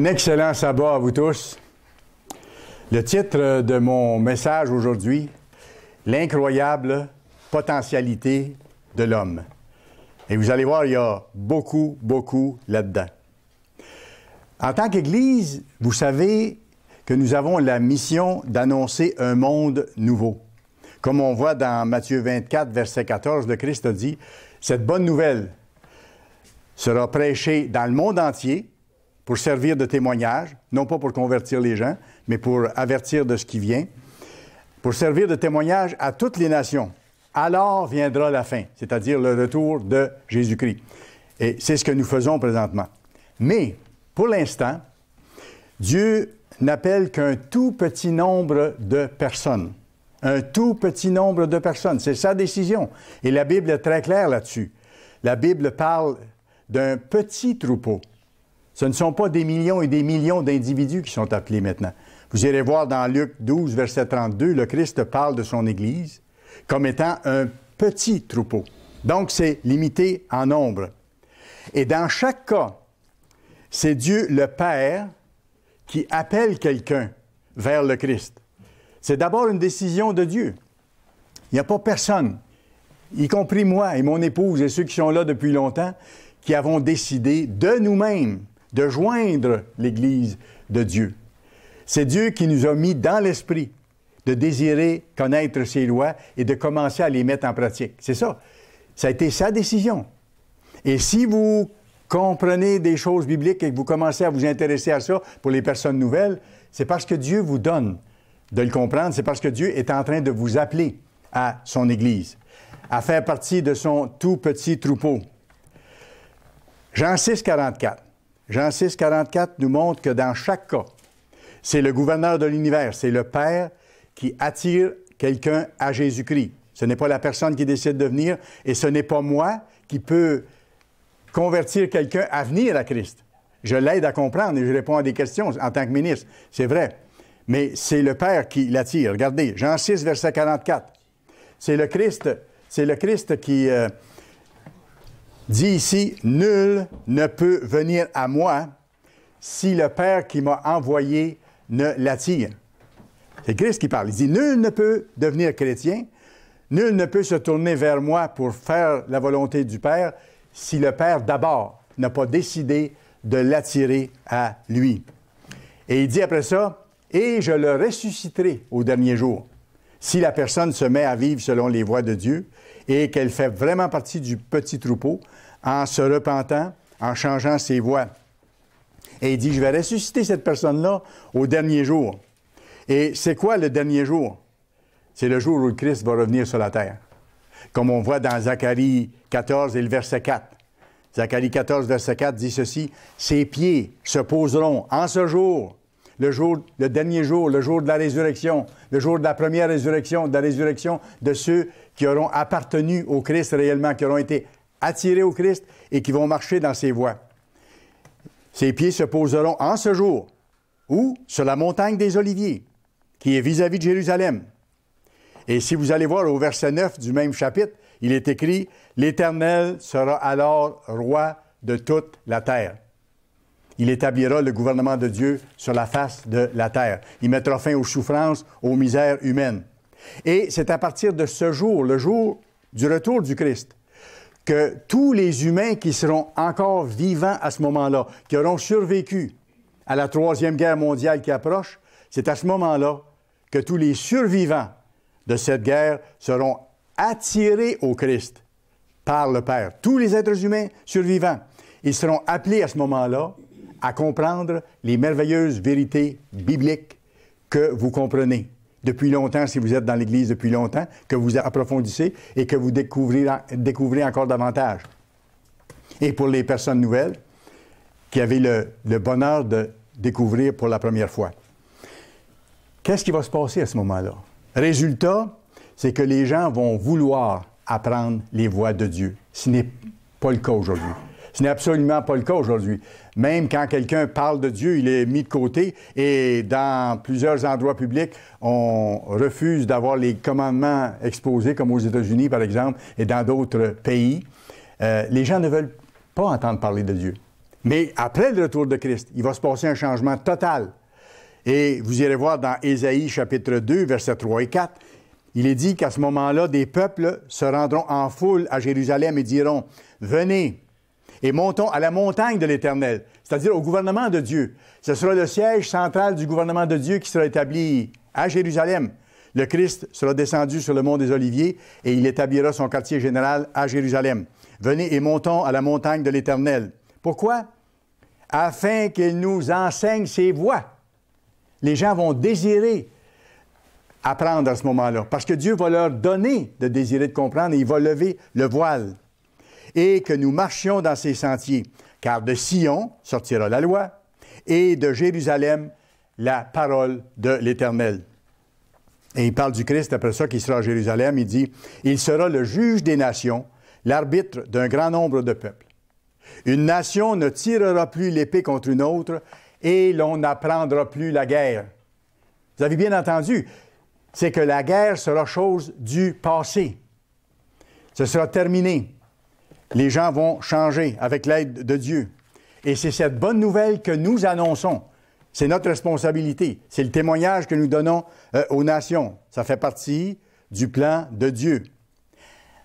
Un excellent sabbat à vous tous. Le titre de mon message aujourd'hui, L'incroyable potentialité de l'homme. Et vous allez voir, il y a beaucoup, beaucoup là-dedans. En tant qu'Église, vous savez que nous avons la mission d'annoncer un monde nouveau. Comme on voit dans Matthieu 24, verset 14, le Christ a dit, Cette bonne nouvelle sera prêchée dans le monde entier pour servir de témoignage, non pas pour convertir les gens, mais pour avertir de ce qui vient, pour servir de témoignage à toutes les nations. Alors viendra la fin, c'est-à-dire le retour de Jésus-Christ. Et c'est ce que nous faisons présentement. Mais, pour l'instant, Dieu n'appelle qu'un tout petit nombre de personnes. Un tout petit nombre de personnes. C'est sa décision. Et la Bible est très claire là-dessus. La Bible parle d'un petit troupeau. Ce ne sont pas des millions et des millions d'individus qui sont appelés maintenant. Vous irez voir dans Luc 12, verset 32, le Christ parle de son Église comme étant un petit troupeau. Donc, c'est limité en nombre. Et dans chaque cas, c'est Dieu le Père qui appelle quelqu'un vers le Christ. C'est d'abord une décision de Dieu. Il n'y a pas personne, y compris moi et mon épouse et ceux qui sont là depuis longtemps, qui avons décidé de nous-mêmes de joindre l'Église de Dieu. C'est Dieu qui nous a mis dans l'esprit de désirer connaître ses lois et de commencer à les mettre en pratique. C'est ça. Ça a été sa décision. Et si vous comprenez des choses bibliques et que vous commencez à vous intéresser à ça pour les personnes nouvelles, c'est parce que Dieu vous donne de le comprendre, c'est parce que Dieu est en train de vous appeler à son Église, à faire partie de son tout petit troupeau. Jean 6, 44. Jean 6, 44 nous montre que dans chaque cas, c'est le gouverneur de l'univers, c'est le Père qui attire quelqu'un à Jésus-Christ. Ce n'est pas la personne qui décide de venir et ce n'est pas moi qui peux convertir quelqu'un à venir à Christ. Je l'aide à comprendre et je réponds à des questions en tant que ministre. C'est vrai. Mais c'est le Père qui l'attire. Regardez, Jean 6, verset 44. C'est le Christ, c'est le Christ qui, euh, dit ici, Nul ne peut venir à moi si le Père qui m'a envoyé ne l'attire. C'est Christ qui parle. Il dit, Nul ne peut devenir chrétien, nul ne peut se tourner vers moi pour faire la volonté du Père si le Père d'abord n'a pas décidé de l'attirer à lui. Et il dit après ça, et je le ressusciterai au dernier jour. Si la personne se met à vivre selon les voies de Dieu, et qu'elle fait vraiment partie du petit troupeau en se repentant, en changeant ses voies. Et il dit, je vais ressusciter cette personne-là au dernier jour. Et c'est quoi le dernier jour? C'est le jour où le Christ va revenir sur la terre, comme on voit dans Zacharie 14 et le verset 4. Zacharie 14, verset 4 dit ceci, Ses pieds se poseront en ce jour le jour, le dernier jour, le jour de la résurrection, le jour de la première résurrection, de la résurrection de ceux qui auront appartenu au Christ réellement, qui auront été attirés au Christ et qui vont marcher dans ses voies. Ses pieds se poseront en ce jour, ou sur la montagne des Oliviers, qui est vis-à-vis -vis de Jérusalem. Et si vous allez voir au verset 9 du même chapitre, il est écrit, L'Éternel sera alors roi de toute la terre. Il établira le gouvernement de Dieu sur la face de la terre. Il mettra fin aux souffrances, aux misères humaines. Et c'est à partir de ce jour, le jour du retour du Christ, que tous les humains qui seront encore vivants à ce moment-là, qui auront survécu à la Troisième Guerre mondiale qui approche, c'est à ce moment-là que tous les survivants de cette guerre seront attirés au Christ par le Père. Tous les êtres humains survivants, ils seront appelés à ce moment-là à comprendre les merveilleuses vérités bibliques que vous comprenez depuis longtemps, si vous êtes dans l'Église depuis longtemps, que vous approfondissez et que vous découvrez, encore davantage. Et pour les personnes nouvelles qui avaient le, le bonheur de découvrir pour la première fois. Qu'est-ce qui va se passer à ce moment-là? Résultat, c'est que les gens vont vouloir apprendre les voies de Dieu. Ce n'est pas le cas aujourd'hui. Ce n'est absolument pas le cas aujourd'hui. Même quand quelqu'un parle de Dieu, il est mis de côté et dans plusieurs endroits publics, on refuse d'avoir les commandements exposés, comme aux États-Unis, par exemple, et dans d'autres pays. Euh, les gens ne veulent pas entendre parler de Dieu. Mais après le retour de Christ, il va se passer un changement total. Et vous irez voir dans Ésaïe chapitre 2, versets 3 et 4, il est dit qu'à ce moment-là, des peuples se rendront en foule à Jérusalem et diront, Venez, et montons à la montagne de l'Éternel, c'est-à-dire au gouvernement de Dieu. Ce sera le siège central du gouvernement de Dieu qui sera établi à Jérusalem. Le Christ sera descendu sur le mont des Oliviers et il établira son quartier général à Jérusalem. Venez et montons à la montagne de l'Éternel. Pourquoi? Afin qu'il nous enseigne ses voies. Les gens vont désirer apprendre à ce moment-là, parce que Dieu va leur donner de désirer de comprendre et il va lever le voile et que nous marchions dans ses sentiers, car de Sion sortira la loi, et de Jérusalem la parole de l'Éternel. Et il parle du Christ après ça qui sera à Jérusalem. Il dit, Il sera le juge des nations, l'arbitre d'un grand nombre de peuples. Une nation ne tirera plus l'épée contre une autre et l'on n'apprendra plus la guerre. Vous avez bien entendu, c'est que la guerre sera chose du passé. Ce sera terminé. Les gens vont changer avec l'aide de Dieu. Et c'est cette bonne nouvelle que nous annonçons. C'est notre responsabilité. C'est le témoignage que nous donnons euh, aux nations. Ça fait partie du plan de Dieu.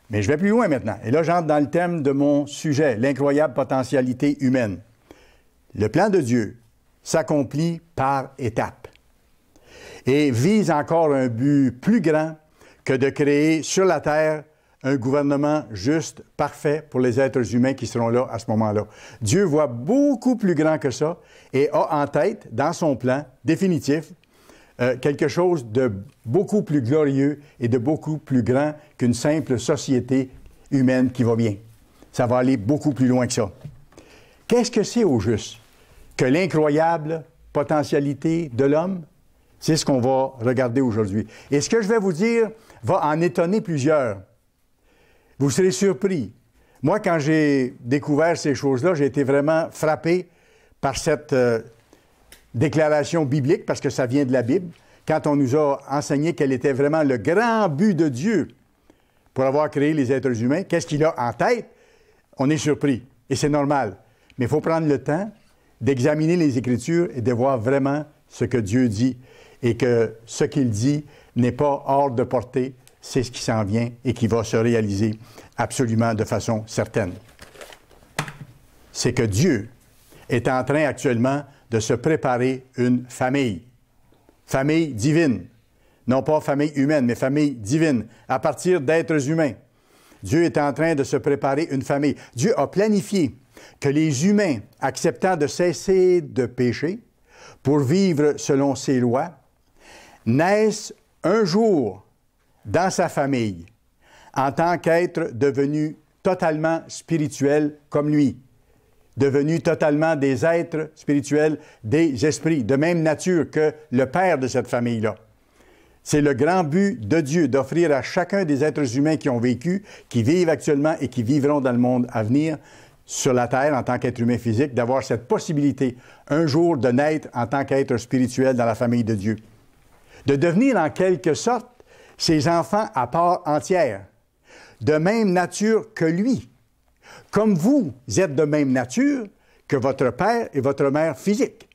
Mais je vais plus loin maintenant. Et là, j'entre dans le thème de mon sujet, l'incroyable potentialité humaine. Le plan de Dieu s'accomplit par étapes et vise encore un but plus grand que de créer sur la terre un gouvernement juste, parfait pour les êtres humains qui seront là à ce moment-là. Dieu voit beaucoup plus grand que ça et a en tête, dans son plan définitif, euh, quelque chose de beaucoup plus glorieux et de beaucoup plus grand qu'une simple société humaine qui va bien. Ça va aller beaucoup plus loin que ça. Qu'est-ce que c'est au juste? Que l'incroyable potentialité de l'homme? C'est ce qu'on va regarder aujourd'hui. Et ce que je vais vous dire va en étonner plusieurs vous serez surpris. Moi, quand j'ai découvert ces choses-là, j'ai été vraiment frappé par cette euh, déclaration biblique, parce que ça vient de la Bible, quand on nous a enseigné quel était vraiment le grand but de Dieu pour avoir créé les êtres humains, qu'est-ce qu'il a en tête, on est surpris. Et c'est normal. Mais il faut prendre le temps d'examiner les Écritures et de voir vraiment ce que Dieu dit et que ce qu'il dit n'est pas hors de portée c'est ce qui s'en vient et qui va se réaliser absolument de façon certaine. C'est que Dieu est en train actuellement de se préparer une famille, famille divine, non pas famille humaine, mais famille divine, à partir d'êtres humains. Dieu est en train de se préparer une famille. Dieu a planifié que les humains, acceptant de cesser de pécher pour vivre selon ses lois, naissent un jour dans sa famille, en tant qu'être devenu totalement spirituel comme lui, devenu totalement des êtres spirituels, des esprits, de même nature que le père de cette famille-là. C'est le grand but de Dieu d'offrir à chacun des êtres humains qui ont vécu, qui vivent actuellement et qui vivront dans le monde à venir sur la terre en tant qu'être humain physique, d'avoir cette possibilité un jour de naître en tant qu'être spirituel dans la famille de Dieu. De devenir en quelque sorte ses enfants à part entière, de même nature que lui, comme vous êtes de même nature que votre père et votre mère physique.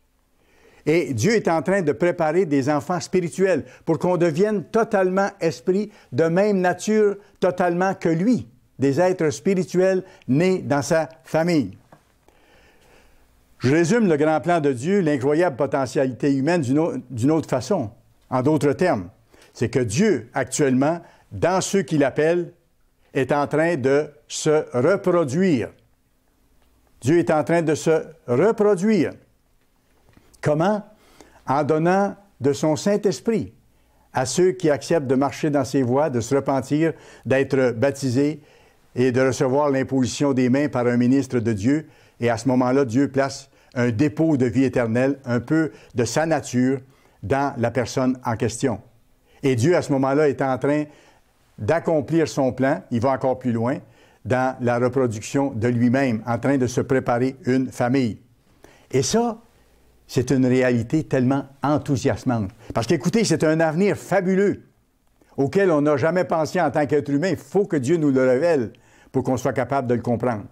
Et Dieu est en train de préparer des enfants spirituels pour qu'on devienne totalement esprit, de même nature totalement que lui, des êtres spirituels nés dans sa famille. Je résume le grand plan de Dieu, l'incroyable potentialité humaine d'une autre façon, en d'autres termes c'est que Dieu, actuellement, dans ceux qu'il appelle, est en train de se reproduire. Dieu est en train de se reproduire. Comment? En donnant de son Saint-Esprit à ceux qui acceptent de marcher dans ses voies, de se repentir, d'être baptisés et de recevoir l'imposition des mains par un ministre de Dieu. Et à ce moment-là, Dieu place un dépôt de vie éternelle, un peu de sa nature, dans la personne en question. Et Dieu, à ce moment-là, est en train d'accomplir son plan, il va encore plus loin, dans la reproduction de lui-même, en train de se préparer une famille. Et ça, c'est une réalité tellement enthousiasmante. Parce qu'écoutez, c'est un avenir fabuleux auquel on n'a jamais pensé en tant qu'être humain. Il faut que Dieu nous le révèle pour qu'on soit capable de le comprendre.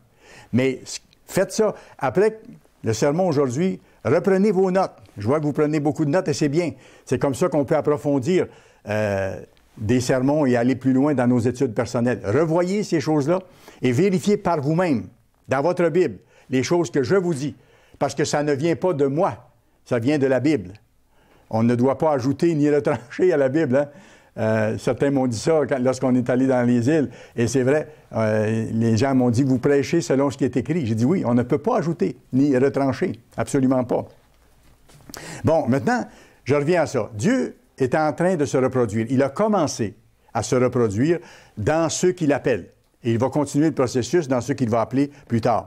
Mais faites ça. Après le sermon aujourd'hui, reprenez vos notes. Je vois que vous prenez beaucoup de notes et c'est bien. C'est comme ça qu'on peut approfondir euh, des sermons et aller plus loin dans nos études personnelles. Revoyez ces choses-là et vérifiez par vous-même, dans votre Bible, les choses que je vous dis, parce que ça ne vient pas de moi, ça vient de la Bible. On ne doit pas ajouter ni retrancher à la Bible. Hein. Euh, certains m'ont dit ça lorsqu'on est allé dans les îles, et c'est vrai, euh, les gens m'ont dit, vous prêchez selon ce qui est écrit. J'ai dit oui, on ne peut pas ajouter ni retrancher, absolument pas. Bon, maintenant, je reviens à ça. Dieu est en train de se reproduire. Il a commencé à se reproduire dans ceux qu'il appelle. Et il va continuer le processus dans ceux qu'il va appeler plus tard.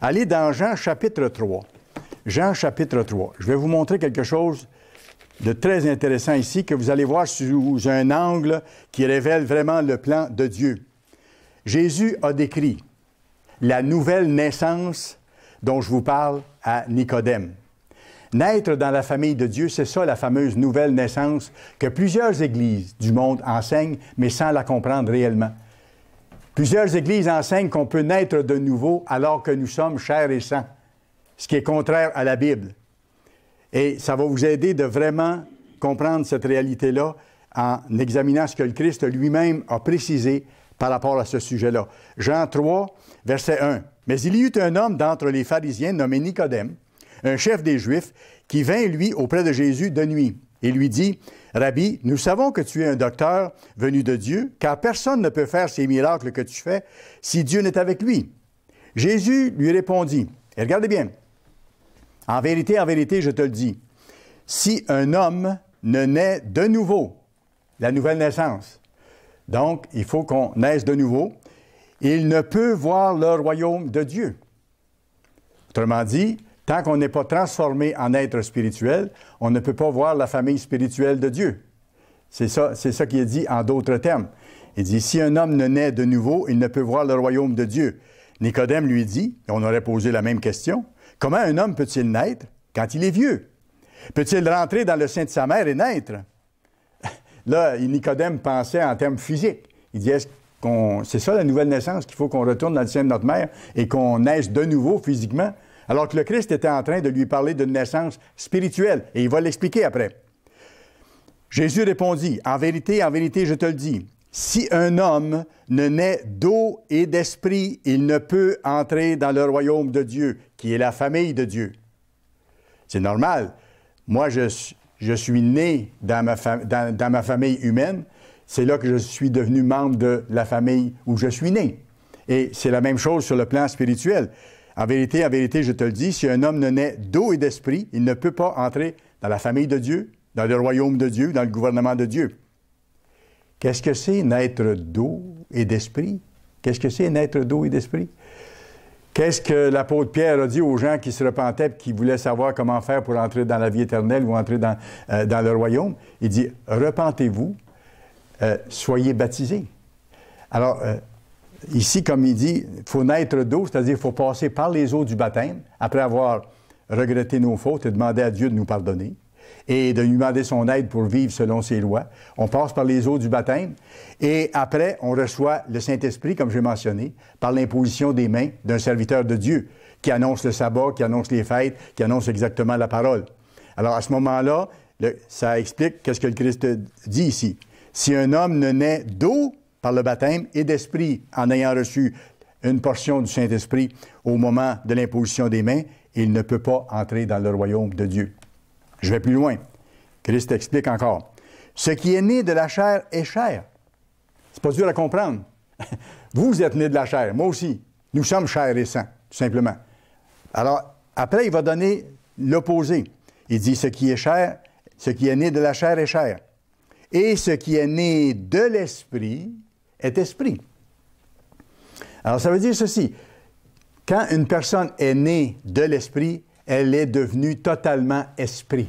Allez dans Jean chapitre 3. Jean chapitre 3. Je vais vous montrer quelque chose de très intéressant ici que vous allez voir sous un angle qui révèle vraiment le plan de Dieu. Jésus a décrit la nouvelle naissance dont je vous parle à Nicodème. Naître dans la famille de Dieu, c'est ça la fameuse nouvelle naissance que plusieurs églises du monde enseignent, mais sans la comprendre réellement. Plusieurs églises enseignent qu'on peut naître de nouveau alors que nous sommes chers et saints, ce qui est contraire à la Bible. Et ça va vous aider de vraiment comprendre cette réalité-là en examinant ce que le Christ lui-même a précisé par rapport à ce sujet-là. Jean 3, verset 1. Mais il y eut un homme d'entre les pharisiens nommé Nicodème, un chef des Juifs, qui vint, lui, auprès de Jésus de nuit et lui dit, Rabbi, nous savons que tu es un docteur venu de Dieu, car personne ne peut faire ces miracles que tu fais si Dieu n'est avec lui. Jésus lui répondit, regardez bien, en vérité, en vérité, je te le dis, si un homme ne naît de nouveau, la nouvelle naissance, donc il faut qu'on naisse de nouveau, il ne peut voir le royaume de Dieu. Autrement dit, Tant qu'on n'est pas transformé en être spirituel, on ne peut pas voir la famille spirituelle de Dieu. C'est ça, c'est ça qui dit en d'autres termes. Il dit, si un homme ne naît de nouveau, il ne peut voir le royaume de Dieu. Nicodème lui dit, et on aurait posé la même question, comment un homme peut-il naître quand il est vieux? Peut-il rentrer dans le sein de sa mère et naître? Là, Nicodème pensait en termes physiques. Il dit, c'est ça la nouvelle naissance qu'il faut qu'on retourne dans le sein de notre mère et qu'on naisse de nouveau physiquement? alors que le Christ était en train de lui parler d'une naissance spirituelle, et il va l'expliquer après. Jésus répondit, En vérité, en vérité, je te le dis, si un homme ne naît d'eau et d'esprit, il ne peut entrer dans le royaume de Dieu, qui est la famille de Dieu. C'est normal. Moi, je, je suis né dans ma, dans ma famille humaine. C'est là que je suis devenu membre de la famille où je suis né. Et c'est la même chose sur le plan spirituel. En vérité, en vérité, je te le dis, si un homme ne naît d'eau et d'esprit, il ne peut pas entrer dans la famille de Dieu, dans le royaume de Dieu, dans le gouvernement de Dieu. Qu'est-ce que c'est naître d'eau et d'esprit? Qu'est-ce que c'est naître d'eau et d'esprit? Qu'est-ce que l'apôtre Pierre a dit aux gens qui se repentaient et qui voulaient savoir comment faire pour entrer dans la vie éternelle ou entrer dans, euh, le royaume? Il dit Repentez-vous, euh, soyez baptisés. Alors, euh, Ici, comme il dit, il faut naître d'eau, c'est-à-dire il faut passer par les eaux du baptême, après avoir regretté nos fautes et demandé à Dieu de nous pardonner et de lui demander son aide pour vivre selon ses lois. On passe par les eaux du baptême et après, on reçoit le Saint-Esprit, comme j'ai mentionné, par l'imposition des mains d'un serviteur de Dieu qui annonce le sabbat, qui annonce les fêtes, qui annonce exactement la parole. Alors à ce moment-là, ça explique qu'est-ce que le Christ dit ici. Si un homme ne naît d'eau par le baptême et d'esprit en ayant reçu une portion du Saint-Esprit au moment de l'imposition des mains, il ne peut pas entrer dans le royaume de Dieu. Je vais plus loin. Christ explique encore. Ce qui est né de la chair est chair. C'est pas dur à comprendre. Vous êtes né de la chair, moi aussi. Nous sommes chair et sang, tout simplement. Alors, après, il va donner l'opposé. Il dit ce qui est chair, ce qui est né de la chair est chair. Et ce qui est né de l'esprit, est esprit. Alors, ça veut dire ceci. Quand une personne est née de l'esprit, elle est devenue totalement esprit.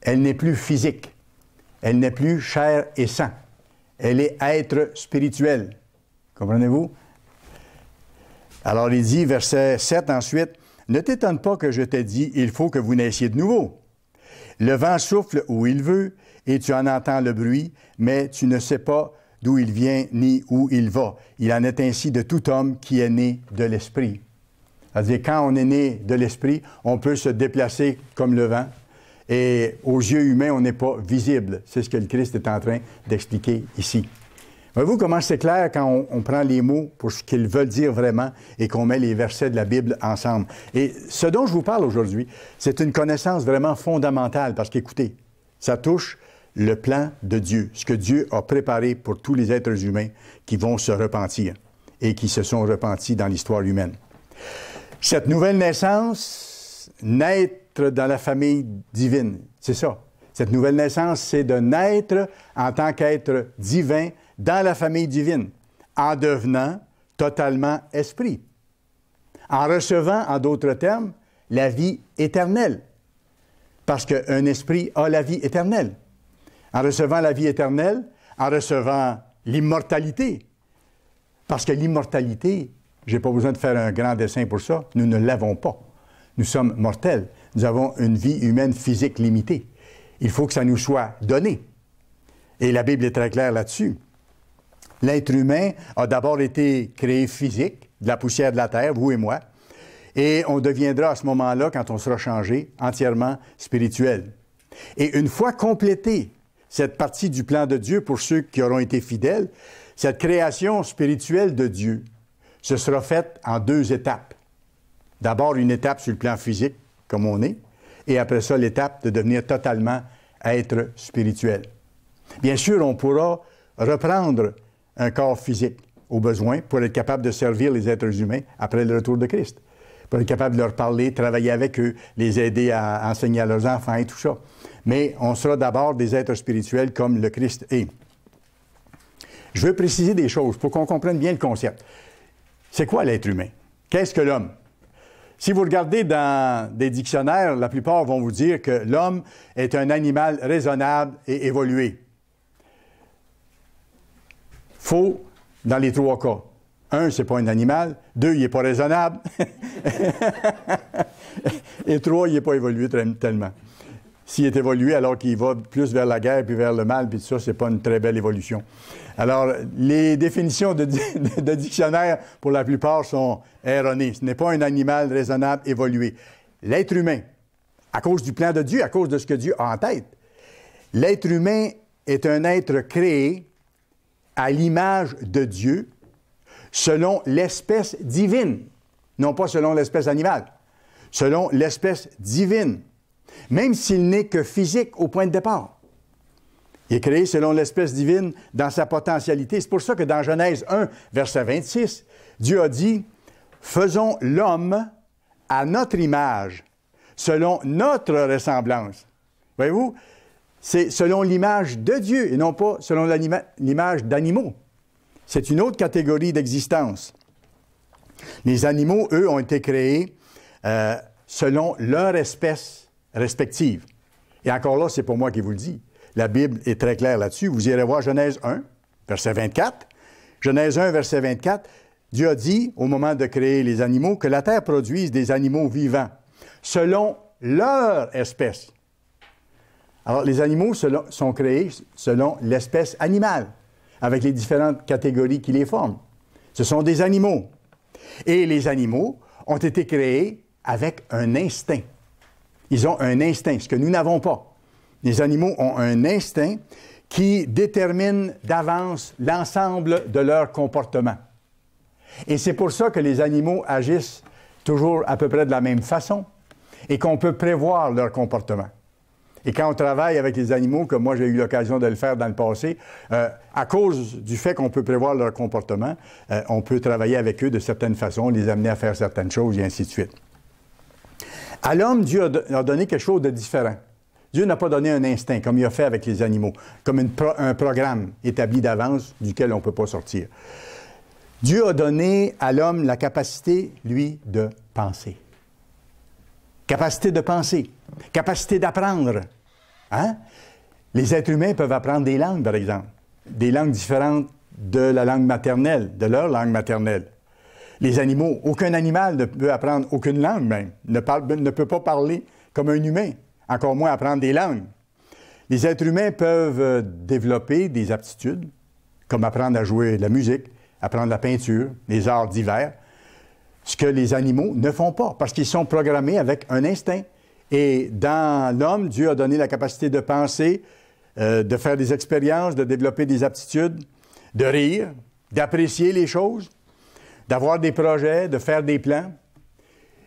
Elle n'est plus physique. Elle n'est plus chair et sang. Elle est être spirituel. Comprenez-vous? Alors, il dit, verset 7 ensuite, Ne t'étonne pas que je t'ai dit, il faut que vous naissiez de nouveau. Le vent souffle où il veut, et tu en entends le bruit, mais tu ne sais pas d'où il vient ni où il va. Il en est ainsi de tout homme qui est né de l'Esprit. C'est-à-dire, quand on est né de l'Esprit, on peut se déplacer comme le vent. Et aux yeux humains, on n'est pas visible. C'est ce que le Christ est en train d'expliquer ici. Voyez-vous comment c'est clair quand on, prend les mots pour ce qu'ils veulent dire vraiment et qu'on met les versets de la Bible ensemble. Et ce dont je vous parle aujourd'hui, c'est une connaissance vraiment fondamentale parce qu'écoutez, ça touche le plan de Dieu, ce que Dieu a préparé pour tous les êtres humains qui vont se repentir et qui se sont repentis dans l'histoire humaine. Cette nouvelle naissance, naître dans la famille divine, c'est ça. Cette nouvelle naissance, c'est de naître en tant qu'être divin dans la famille divine, en devenant totalement esprit, en recevant, en d'autres termes, la vie éternelle, parce qu'un esprit a la vie éternelle en recevant la vie éternelle, en recevant l'immortalité. Parce que l'immortalité, je n'ai pas besoin de faire un grand dessin pour ça, nous ne l'avons pas. Nous sommes mortels. Nous avons une vie humaine physique limitée. Il faut que ça nous soit donné. Et la Bible est très claire là-dessus. L'être humain a d'abord été créé physique, de la poussière de la terre, vous et moi, et on deviendra à ce moment-là, quand on sera changé, entièrement spirituel. Et une fois complété cette partie du plan de Dieu pour ceux qui auront été fidèles, cette création spirituelle de Dieu, ce sera faite en deux étapes. D'abord, une étape sur le plan physique, comme on est, et après ça, l'étape de devenir totalement être spirituel. Bien sûr, on pourra reprendre un corps physique au besoin pour être capable de servir les êtres humains après le retour de Christ, pour être capable de leur parler, travailler avec eux, les aider à enseigner à leurs enfants et tout ça mais on sera d'abord des êtres spirituels comme le Christ est. Je veux préciser des choses pour qu'on comprenne bien le concept. C'est quoi l'être humain? Qu'est-ce que l'homme? Si vous regardez dans des dictionnaires, la plupart vont vous dire que l'homme est un animal raisonnable et évolué. Faux dans les trois cas. Un, c'est pas un animal. Deux, il n'est pas raisonnable. et trois, il n'est pas évolué tellement s'il est évolué alors qu'il va plus vers la guerre puis vers le mal, puis tout ça, c'est pas une très belle évolution. Alors, les définitions de, de dictionnaire, pour la plupart, sont erronées. Ce n'est pas un animal raisonnable évolué. L'être humain, à cause du plan de Dieu, à cause de ce que Dieu a en tête, l'être humain est un être créé à l'image de Dieu selon l'espèce divine, non pas selon l'espèce animale, selon l'espèce divine même s'il n'est que physique au point de départ. Il est créé selon l'espèce divine dans sa potentialité. C'est pour ça que dans Genèse 1, verset 26, Dieu a dit, Faisons l'homme à notre image, selon notre ressemblance. Voyez-vous, c'est selon l'image de Dieu et non pas selon l'image d'animaux. C'est une autre catégorie d'existence. Les animaux, eux, ont été créés euh, selon leur espèce respectives. Et encore là, c'est pour moi qui vous le dis. La Bible est très claire là-dessus. Vous irez voir Genèse 1, verset 24. Genèse 1, verset 24, Dieu a dit, au moment de créer les animaux, que la terre produise des animaux vivants, selon leur espèce. Alors, les animaux sont créés selon l'espèce animale, avec les différentes catégories qui les forment. Ce sont des animaux. Et les animaux ont été créés avec un instinct. Ils ont un instinct, ce que nous n'avons pas. Les animaux ont un instinct qui détermine d'avance l'ensemble de leur comportement. Et c'est pour ça que les animaux agissent toujours à peu près de la même façon et qu'on peut prévoir leur comportement. Et quand on travaille avec les animaux, comme moi j'ai eu l'occasion de le faire dans le passé, euh, à cause du fait qu'on peut prévoir leur comportement, euh, on peut travailler avec eux de certaines façons, les amener à faire certaines choses et ainsi de suite. À l'homme, Dieu a donné quelque chose de différent. Dieu n'a pas donné un instinct, comme il a fait avec les animaux, comme un programme établi d'avance duquel on ne peut pas sortir. Dieu a donné à l'homme la capacité, lui, de penser. Capacité de penser, capacité d'apprendre. Hein? Les êtres humains peuvent apprendre des langues, par exemple, des langues différentes de la langue maternelle, de leur langue maternelle les animaux. Aucun animal ne peut apprendre aucune langue même, ne, peut pas parler comme un humain, encore moins apprendre des langues. Les êtres humains peuvent euh, développer des aptitudes, comme apprendre à jouer de la musique, apprendre la peinture, les arts divers, ce que les animaux ne font pas, parce qu'ils sont programmés avec un instinct. Et dans l'homme, Dieu a donné la capacité de penser, euh, de faire des expériences, de développer des aptitudes, de rire, d'apprécier les choses, d'avoir des projets, de faire des plans.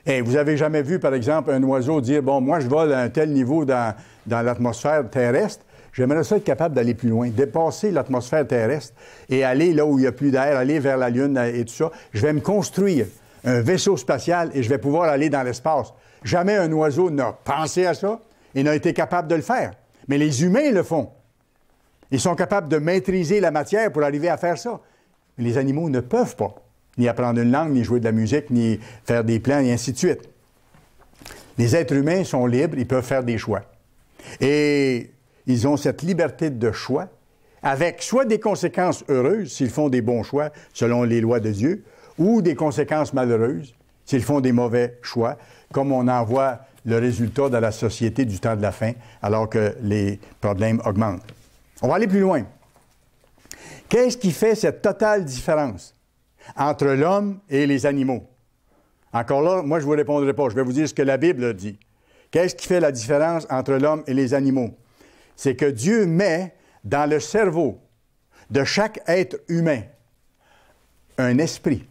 Et vous avez jamais vu, par exemple, un oiseau dire, bon, moi, je vole à un tel niveau dans, dans l'atmosphère terrestre, J'aimerais ça être capable d'aller plus loin, dépasser l'atmosphère terrestre et aller là où il n'y a plus d'air, aller vers la Lune et tout ça. Je vais me construire un vaisseau spatial et je vais pouvoir aller dans l'espace. Jamais un oiseau n'a pensé à ça et n'a été capable de le faire. Mais les humains le font. Ils sont capables de maîtriser la matière pour arriver à faire ça. Mais les animaux ne peuvent pas ni apprendre une langue, ni jouer de la musique, ni faire des plans, et ainsi de suite. Les êtres humains sont libres, ils peuvent faire des choix. Et ils ont cette liberté de choix, avec soit des conséquences heureuses s'ils font des bons choix selon les lois de Dieu, ou des conséquences malheureuses s'ils font des mauvais choix, comme on en voit le résultat dans la société du temps de la fin, alors que les problèmes augmentent. On va aller plus loin. Qu'est-ce qui fait cette totale différence entre l'homme et les animaux. Encore là, moi, je ne vous répondrai pas. Je vais vous dire ce que la Bible dit. Qu'est-ce qui fait la différence entre l'homme et les animaux? C'est que Dieu met dans le cerveau de chaque être humain un esprit,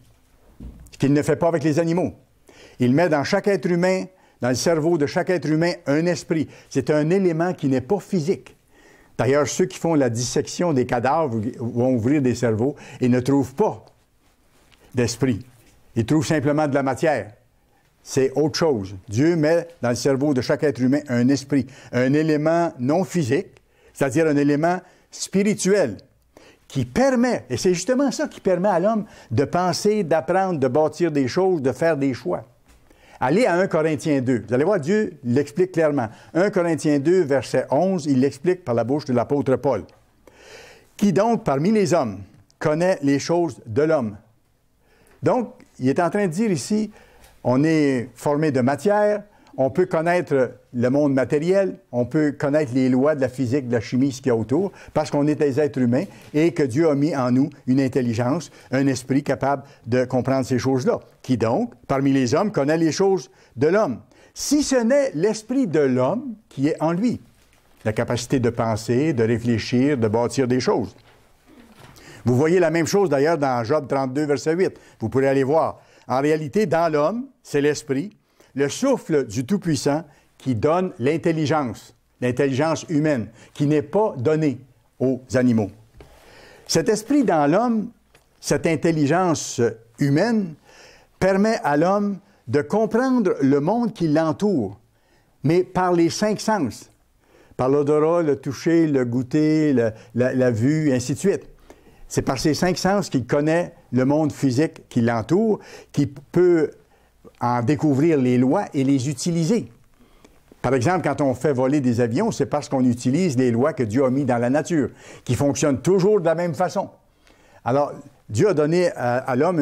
ce qu'il ne fait pas avec les animaux. Il met dans chaque être humain, dans le cerveau de chaque être humain, un esprit. C'est un élément qui n'est pas physique. D'ailleurs, ceux qui font la dissection des cadavres vont ouvrir des cerveaux et ne trouvent pas d'esprit. Il trouve simplement de la matière. C'est autre chose. Dieu met dans le cerveau de chaque être humain un esprit, un élément non physique, c'est-à-dire un élément spirituel qui permet, et c'est justement ça qui permet à l'homme de penser, d'apprendre, de bâtir des choses, de faire des choix. Allez à 1 Corinthiens 2. Vous allez voir, Dieu l'explique clairement. 1 Corinthiens 2, verset 11, il l'explique par la bouche de l'apôtre Paul. Qui donc, parmi les hommes, connaît les choses de l'homme donc, il est en train de dire ici, on est formé de matière, on peut connaître le monde matériel, on peut connaître les lois de la physique, de la chimie, ce qu'il y a autour, parce qu'on est des êtres humains et que Dieu a mis en nous une intelligence, un esprit capable de comprendre ces choses-là, qui donc, parmi les hommes, connaît les choses de l'homme. Si ce n'est l'esprit de l'homme qui est en lui, la capacité de penser, de réfléchir, de bâtir des choses. Vous voyez la même chose d'ailleurs dans Job 32, verset 8. Vous pourrez aller voir. En réalité, dans l'homme, c'est l'esprit, le souffle du Tout-Puissant qui donne l'intelligence, l'intelligence humaine, qui n'est pas donnée aux animaux. Cet esprit dans l'homme, cette intelligence humaine, permet à l'homme de comprendre le monde qui l'entoure, mais par les cinq sens, par l'odorat, le toucher, le goûter, la, la vue, ainsi de suite. C'est par ses cinq sens qu'il connaît le monde physique qui l'entoure, qu'il peut en découvrir les lois et les utiliser. Par exemple, quand on fait voler des avions, c'est parce qu'on utilise les lois que Dieu a mises dans la nature, qui fonctionnent toujours de la même façon. Alors, Dieu a donné à, l'homme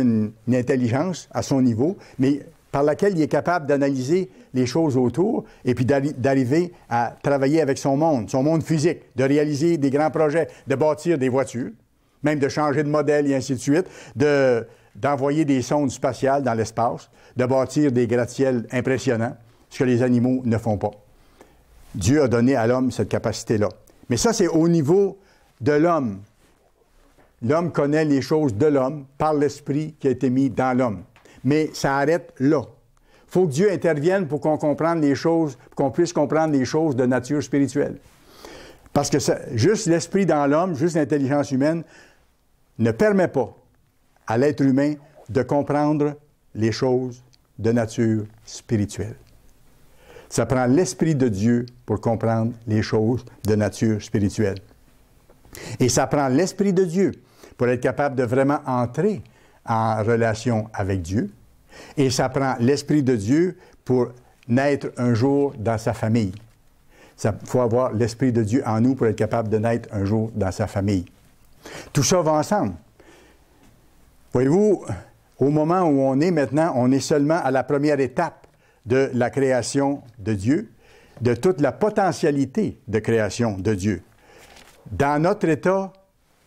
une, intelligence à son niveau, mais par laquelle il est capable d'analyser les choses autour et puis d'arriver à travailler avec son monde, son monde physique, de réaliser des grands projets, de bâtir des voitures, même de changer de modèle et ainsi de suite, de, d'envoyer des sondes spatiales dans l'espace, de bâtir des gratte-ciels impressionnants, ce que les animaux ne font pas. Dieu a donné à l'homme cette capacité-là. Mais ça, c'est au niveau de l'homme. L'homme connaît les choses de l'homme par l'esprit qui a été mis dans l'homme. Mais ça arrête là. Il faut que Dieu intervienne pour qu'on comprenne les choses, pour qu'on puisse comprendre les choses de nature spirituelle. Parce que juste l'esprit dans l'homme, juste l'intelligence humaine, ne permet pas à l'être humain de comprendre les choses de nature spirituelle. Ça prend l'Esprit de Dieu pour comprendre les choses de nature spirituelle. Et ça prend l'Esprit de Dieu pour être capable de vraiment entrer en relation avec Dieu. Et ça prend l'Esprit de Dieu pour naître un jour dans sa famille. Il faut avoir l'Esprit de Dieu en nous pour être capable de naître un jour dans sa famille. Tout ça va ensemble. Voyez-vous, au moment où on est maintenant, on est seulement à la première étape de la création de Dieu, de toute la potentialité de création de Dieu. Dans notre état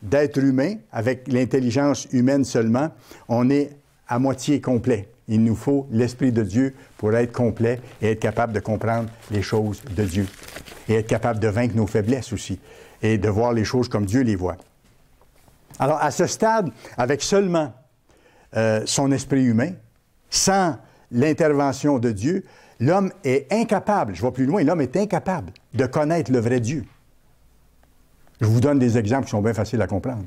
d'être humain, avec l'intelligence humaine seulement, on est à moitié complet. Il nous faut l'Esprit de Dieu pour être complet et être capable de comprendre les choses de Dieu. Et être capable de vaincre nos faiblesses aussi. Et de voir les choses comme Dieu les voit. Alors, à ce stade, avec seulement euh, son esprit humain, sans l'intervention de Dieu, l'homme est incapable, je vais plus loin, l'homme est incapable de connaître le vrai Dieu. Je vous donne des exemples qui sont bien faciles à comprendre.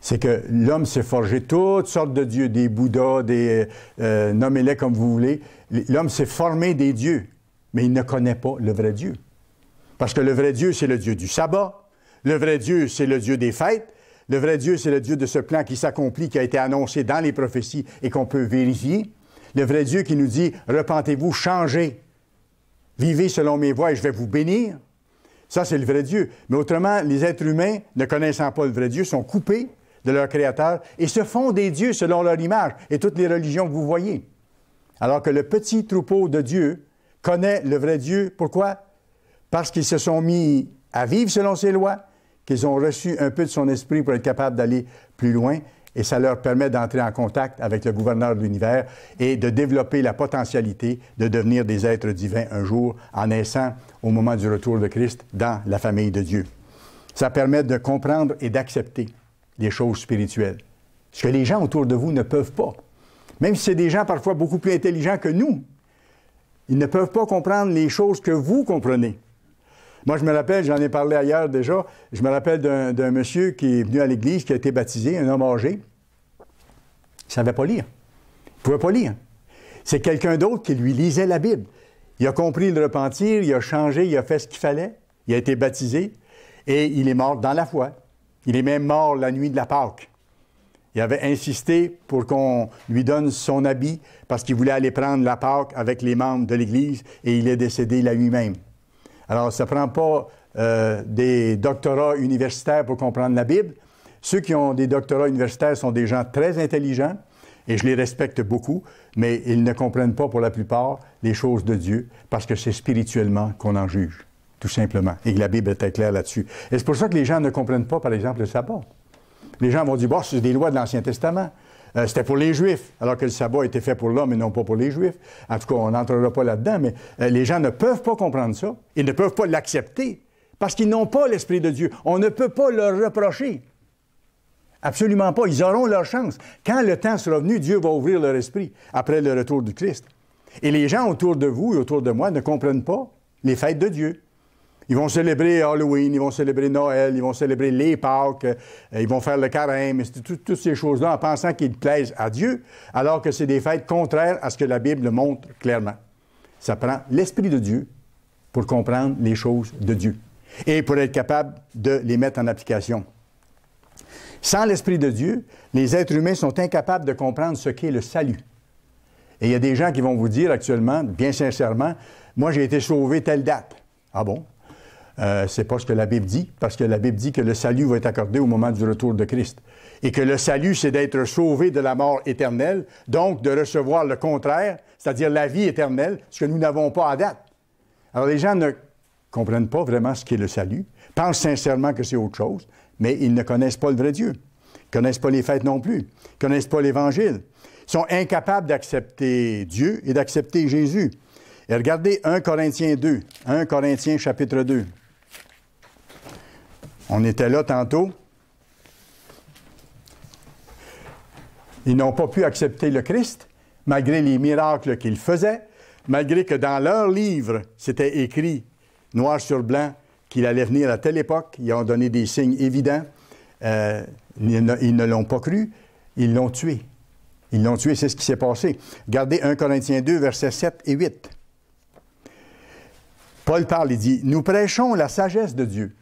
C'est que l'homme s'est forgé toutes sortes de dieux, des Bouddhas, des euh, nommez-les comme vous voulez. L'homme s'est formé des dieux, mais il ne connaît pas le vrai Dieu. Parce que le vrai Dieu, c'est le Dieu du sabbat. Le vrai Dieu, c'est le Dieu des fêtes. Le vrai Dieu, c'est le Dieu de ce plan qui s'accomplit, qui a été annoncé dans les prophéties et qu'on peut vérifier. Le vrai Dieu qui nous dit, repentez-vous, changez, vivez selon mes voies et je vais vous bénir. Ça, c'est le vrai Dieu. Mais autrement, les êtres humains, ne connaissant pas le vrai Dieu, sont coupés de leur Créateur et se font des dieux selon leur image et toutes les religions que vous voyez. Alors que le petit troupeau de Dieu connaît le vrai Dieu. Pourquoi? Parce qu'ils se sont mis à vivre selon ses lois, ils ont reçu un peu de son esprit pour être capables d'aller plus loin et ça leur permet d'entrer en contact avec le gouverneur de l'univers et de développer la potentialité de devenir des êtres divins un jour en naissant au moment du retour de Christ dans la famille de Dieu. Ça permet de comprendre et d'accepter les choses spirituelles, ce que les gens autour de vous ne peuvent pas. Même si c'est des gens parfois beaucoup plus intelligents que nous, ils ne peuvent pas comprendre les choses que vous comprenez. Moi, je me rappelle, j'en ai parlé ailleurs déjà, je me rappelle d'un monsieur qui est venu à l'Église, qui a été baptisé, un homme âgé. Il ne savait pas lire. Il ne pouvait pas lire. C'est quelqu'un d'autre qui lui lisait la Bible. Il a compris le repentir, il a changé, il a fait ce qu'il fallait, il a été baptisé et il est mort dans la foi. Il est même mort la nuit de la Pâque. Il avait insisté pour qu'on lui donne son habit parce qu'il voulait aller prendre la Pâque avec les membres de l'Église et il est décédé la nuit même. Alors, ça ne prend pas euh, des doctorats universitaires pour comprendre la Bible. Ceux qui ont des doctorats universitaires sont des gens très intelligents, et je les respecte beaucoup, mais ils ne comprennent pas pour la plupart les choses de Dieu, parce que c'est spirituellement qu'on en juge, tout simplement, et que la Bible est claire là-dessus. Et c'est pour ça que les gens ne comprennent pas, par exemple, le sabbat. Les gens vont dire, bon, c'est des lois de l'Ancien Testament. Euh, c'était pour les Juifs, alors que le sabbat était fait pour l'homme et non pas pour les Juifs. En tout cas, on n'entrera pas là-dedans, mais euh, les gens ne peuvent pas comprendre ça. Ils ne peuvent pas l'accepter parce qu'ils n'ont pas l'Esprit de Dieu. On ne peut pas leur reprocher. Absolument pas. Ils auront leur chance. Quand le temps sera venu, Dieu va ouvrir leur esprit après le retour du Christ. Et les gens autour de vous et autour de moi ne comprennent pas les fêtes de Dieu. Ils vont célébrer Halloween, ils vont célébrer Noël, ils vont célébrer les Pâques, euh, ils vont faire le carême, toutes ces choses-là en pensant qu'ils plaisent à Dieu, alors que c'est des fêtes contraires à ce que la Bible montre clairement. Ça prend l'Esprit de Dieu pour comprendre les choses de Dieu et pour être capable de les mettre en application. Sans l'Esprit de Dieu, les êtres humains sont incapables de comprendre ce qu'est le salut. Et il y a des gens qui vont vous dire actuellement, bien sincèrement, moi j'ai été sauvé telle date. Ah bon? Ce euh, c'est pas ce que la Bible dit, parce que la Bible dit que le salut va être accordé au moment du retour de Christ. Et que le salut, c'est d'être sauvé de la mort éternelle, donc de recevoir le contraire, c'est-à-dire la vie éternelle, ce que nous n'avons pas à date. Alors les gens ne comprennent pas vraiment ce qu'est le salut, pensent sincèrement que c'est autre chose, mais ils ne connaissent pas le vrai Dieu, ils connaissent pas les fêtes non plus, ils connaissent pas l'Évangile, sont incapables d'accepter Dieu et d'accepter Jésus. Et regardez 1 Corinthiens 2, 1 Corinthiens chapitre 2. On était là tantôt. Ils n'ont pas pu accepter le Christ, malgré les miracles qu'il faisait, malgré que dans leur livre, c'était écrit noir sur blanc qu'il allait venir à telle époque. Ils ont donné des signes évidents. Euh, ils ne, l'ont pas cru. Ils l'ont tué. Ils l'ont tué, c'est ce qui s'est passé. Regardez 1 Corinthiens 2, versets 7 et 8. Paul parle, il dit, Nous prêchons la sagesse de Dieu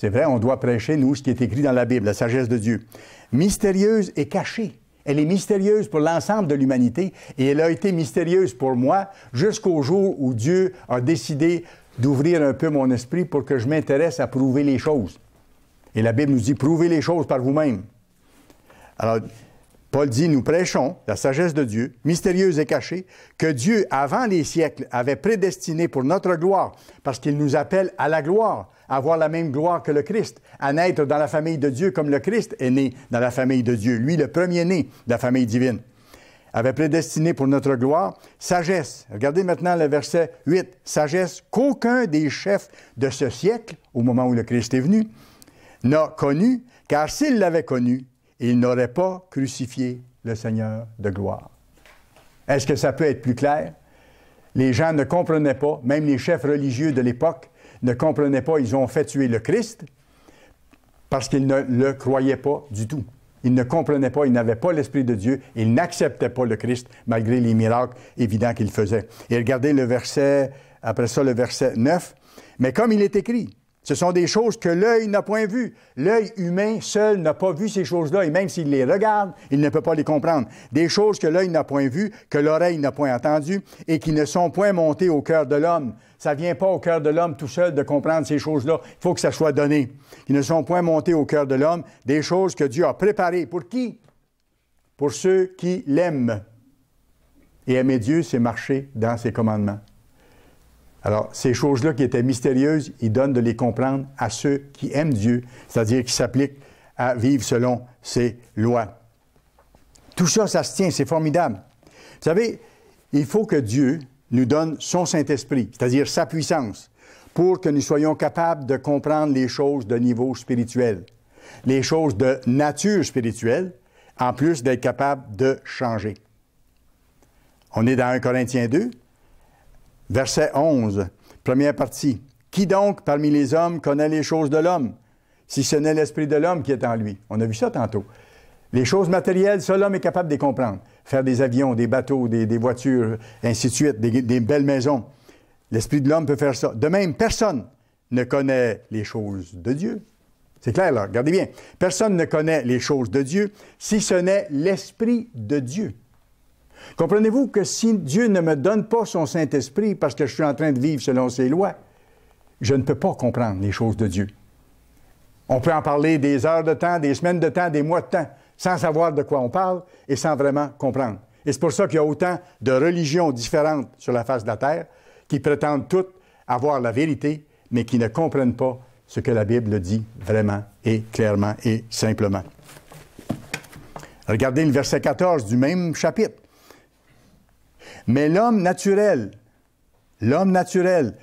c'est vrai, on doit prêcher, nous, ce qui est écrit dans la Bible, la sagesse de Dieu. Mystérieuse et cachée. Elle est mystérieuse pour l'ensemble de l'humanité et elle a été mystérieuse pour moi jusqu'au jour où Dieu a décidé d'ouvrir un peu mon esprit pour que je m'intéresse à prouver les choses. Et la Bible nous dit, prouvez les choses par vous-même. Alors, Paul dit, nous prêchons la sagesse de Dieu, mystérieuse et cachée, que Dieu, avant les siècles, avait prédestiné pour notre gloire, parce qu'il nous appelle à la gloire, à avoir la même gloire que le Christ, à naître dans la famille de Dieu comme le Christ est né dans la famille de Dieu, lui le premier-né de la famille divine, avait prédestiné pour notre gloire, sagesse. Regardez maintenant le verset 8, sagesse qu'aucun des chefs de ce siècle, au moment où le Christ est venu, n'a connu, car s'il l'avait connu, il n'aurait pas crucifié le Seigneur de gloire. Est-ce que ça peut être plus clair? Les gens ne comprenaient pas, même les chefs religieux de l'époque ne comprenaient pas, ils ont fait tuer le Christ parce qu'ils ne le croyaient pas du tout. Ils ne comprenaient pas, ils n'avaient pas l'Esprit de Dieu, ils n'acceptaient pas le Christ malgré les miracles évidents qu'il faisait. Et regardez le verset, après ça le verset 9, mais comme il est écrit, ce sont des choses que l'œil n'a point vues. L'œil humain seul n'a pas vu ces choses-là, et même s'il les regarde, il ne peut pas les comprendre. Des choses que l'œil n'a point vues, que l'oreille n'a point entendues, et qui ne sont point montées au cœur de l'homme. Ça ne vient pas au cœur de l'homme tout seul de comprendre ces choses-là. Il faut que ça soit donné. Qui ne sont point montées au cœur de l'homme, des choses que Dieu a préparées. Pour qui? Pour ceux qui l'aiment. Et aimer Dieu, c'est marcher dans ses commandements. Alors, ces choses-là qui étaient mystérieuses, il donne de les comprendre à ceux qui aiment Dieu, c'est-à-dire qui s'appliquent à vivre selon ses lois. Tout ça, ça se tient, c'est formidable. Vous savez, il faut que Dieu nous donne son Saint-Esprit, c'est-à-dire sa puissance, pour que nous soyons capables de comprendre les choses de niveau spirituel, les choses de nature spirituelle, en plus d'être capables de changer. On est dans 1 Corinthiens 2, Verset 11, première partie. Qui donc parmi les hommes connaît les choses de l'homme, si ce n'est l'esprit de l'homme qui est en lui? On a vu ça tantôt. Les choses matérielles, seul l'homme est capable de les comprendre. Faire des avions, des bateaux, des, voitures, ainsi de suite, des, des belles maisons. L'esprit de l'homme peut faire ça. De même, personne ne connaît les choses de Dieu. C'est clair, là. Regardez bien. Personne ne connaît les choses de Dieu si ce n'est l'esprit de Dieu. Comprenez-vous que si Dieu ne me donne pas son Saint-Esprit parce que je suis en train de vivre selon ses lois, je ne peux pas comprendre les choses de Dieu. On peut en parler des heures de temps, des semaines de temps, des mois de temps, sans savoir de quoi on parle et sans vraiment comprendre. Et c'est pour ça qu'il y a autant de religions différentes sur la face de la terre qui prétendent toutes avoir la vérité, mais qui ne comprennent pas ce que la Bible dit vraiment et clairement et simplement. Regardez le verset 14 du même chapitre. Mais l'homme naturel, l'homme naturel,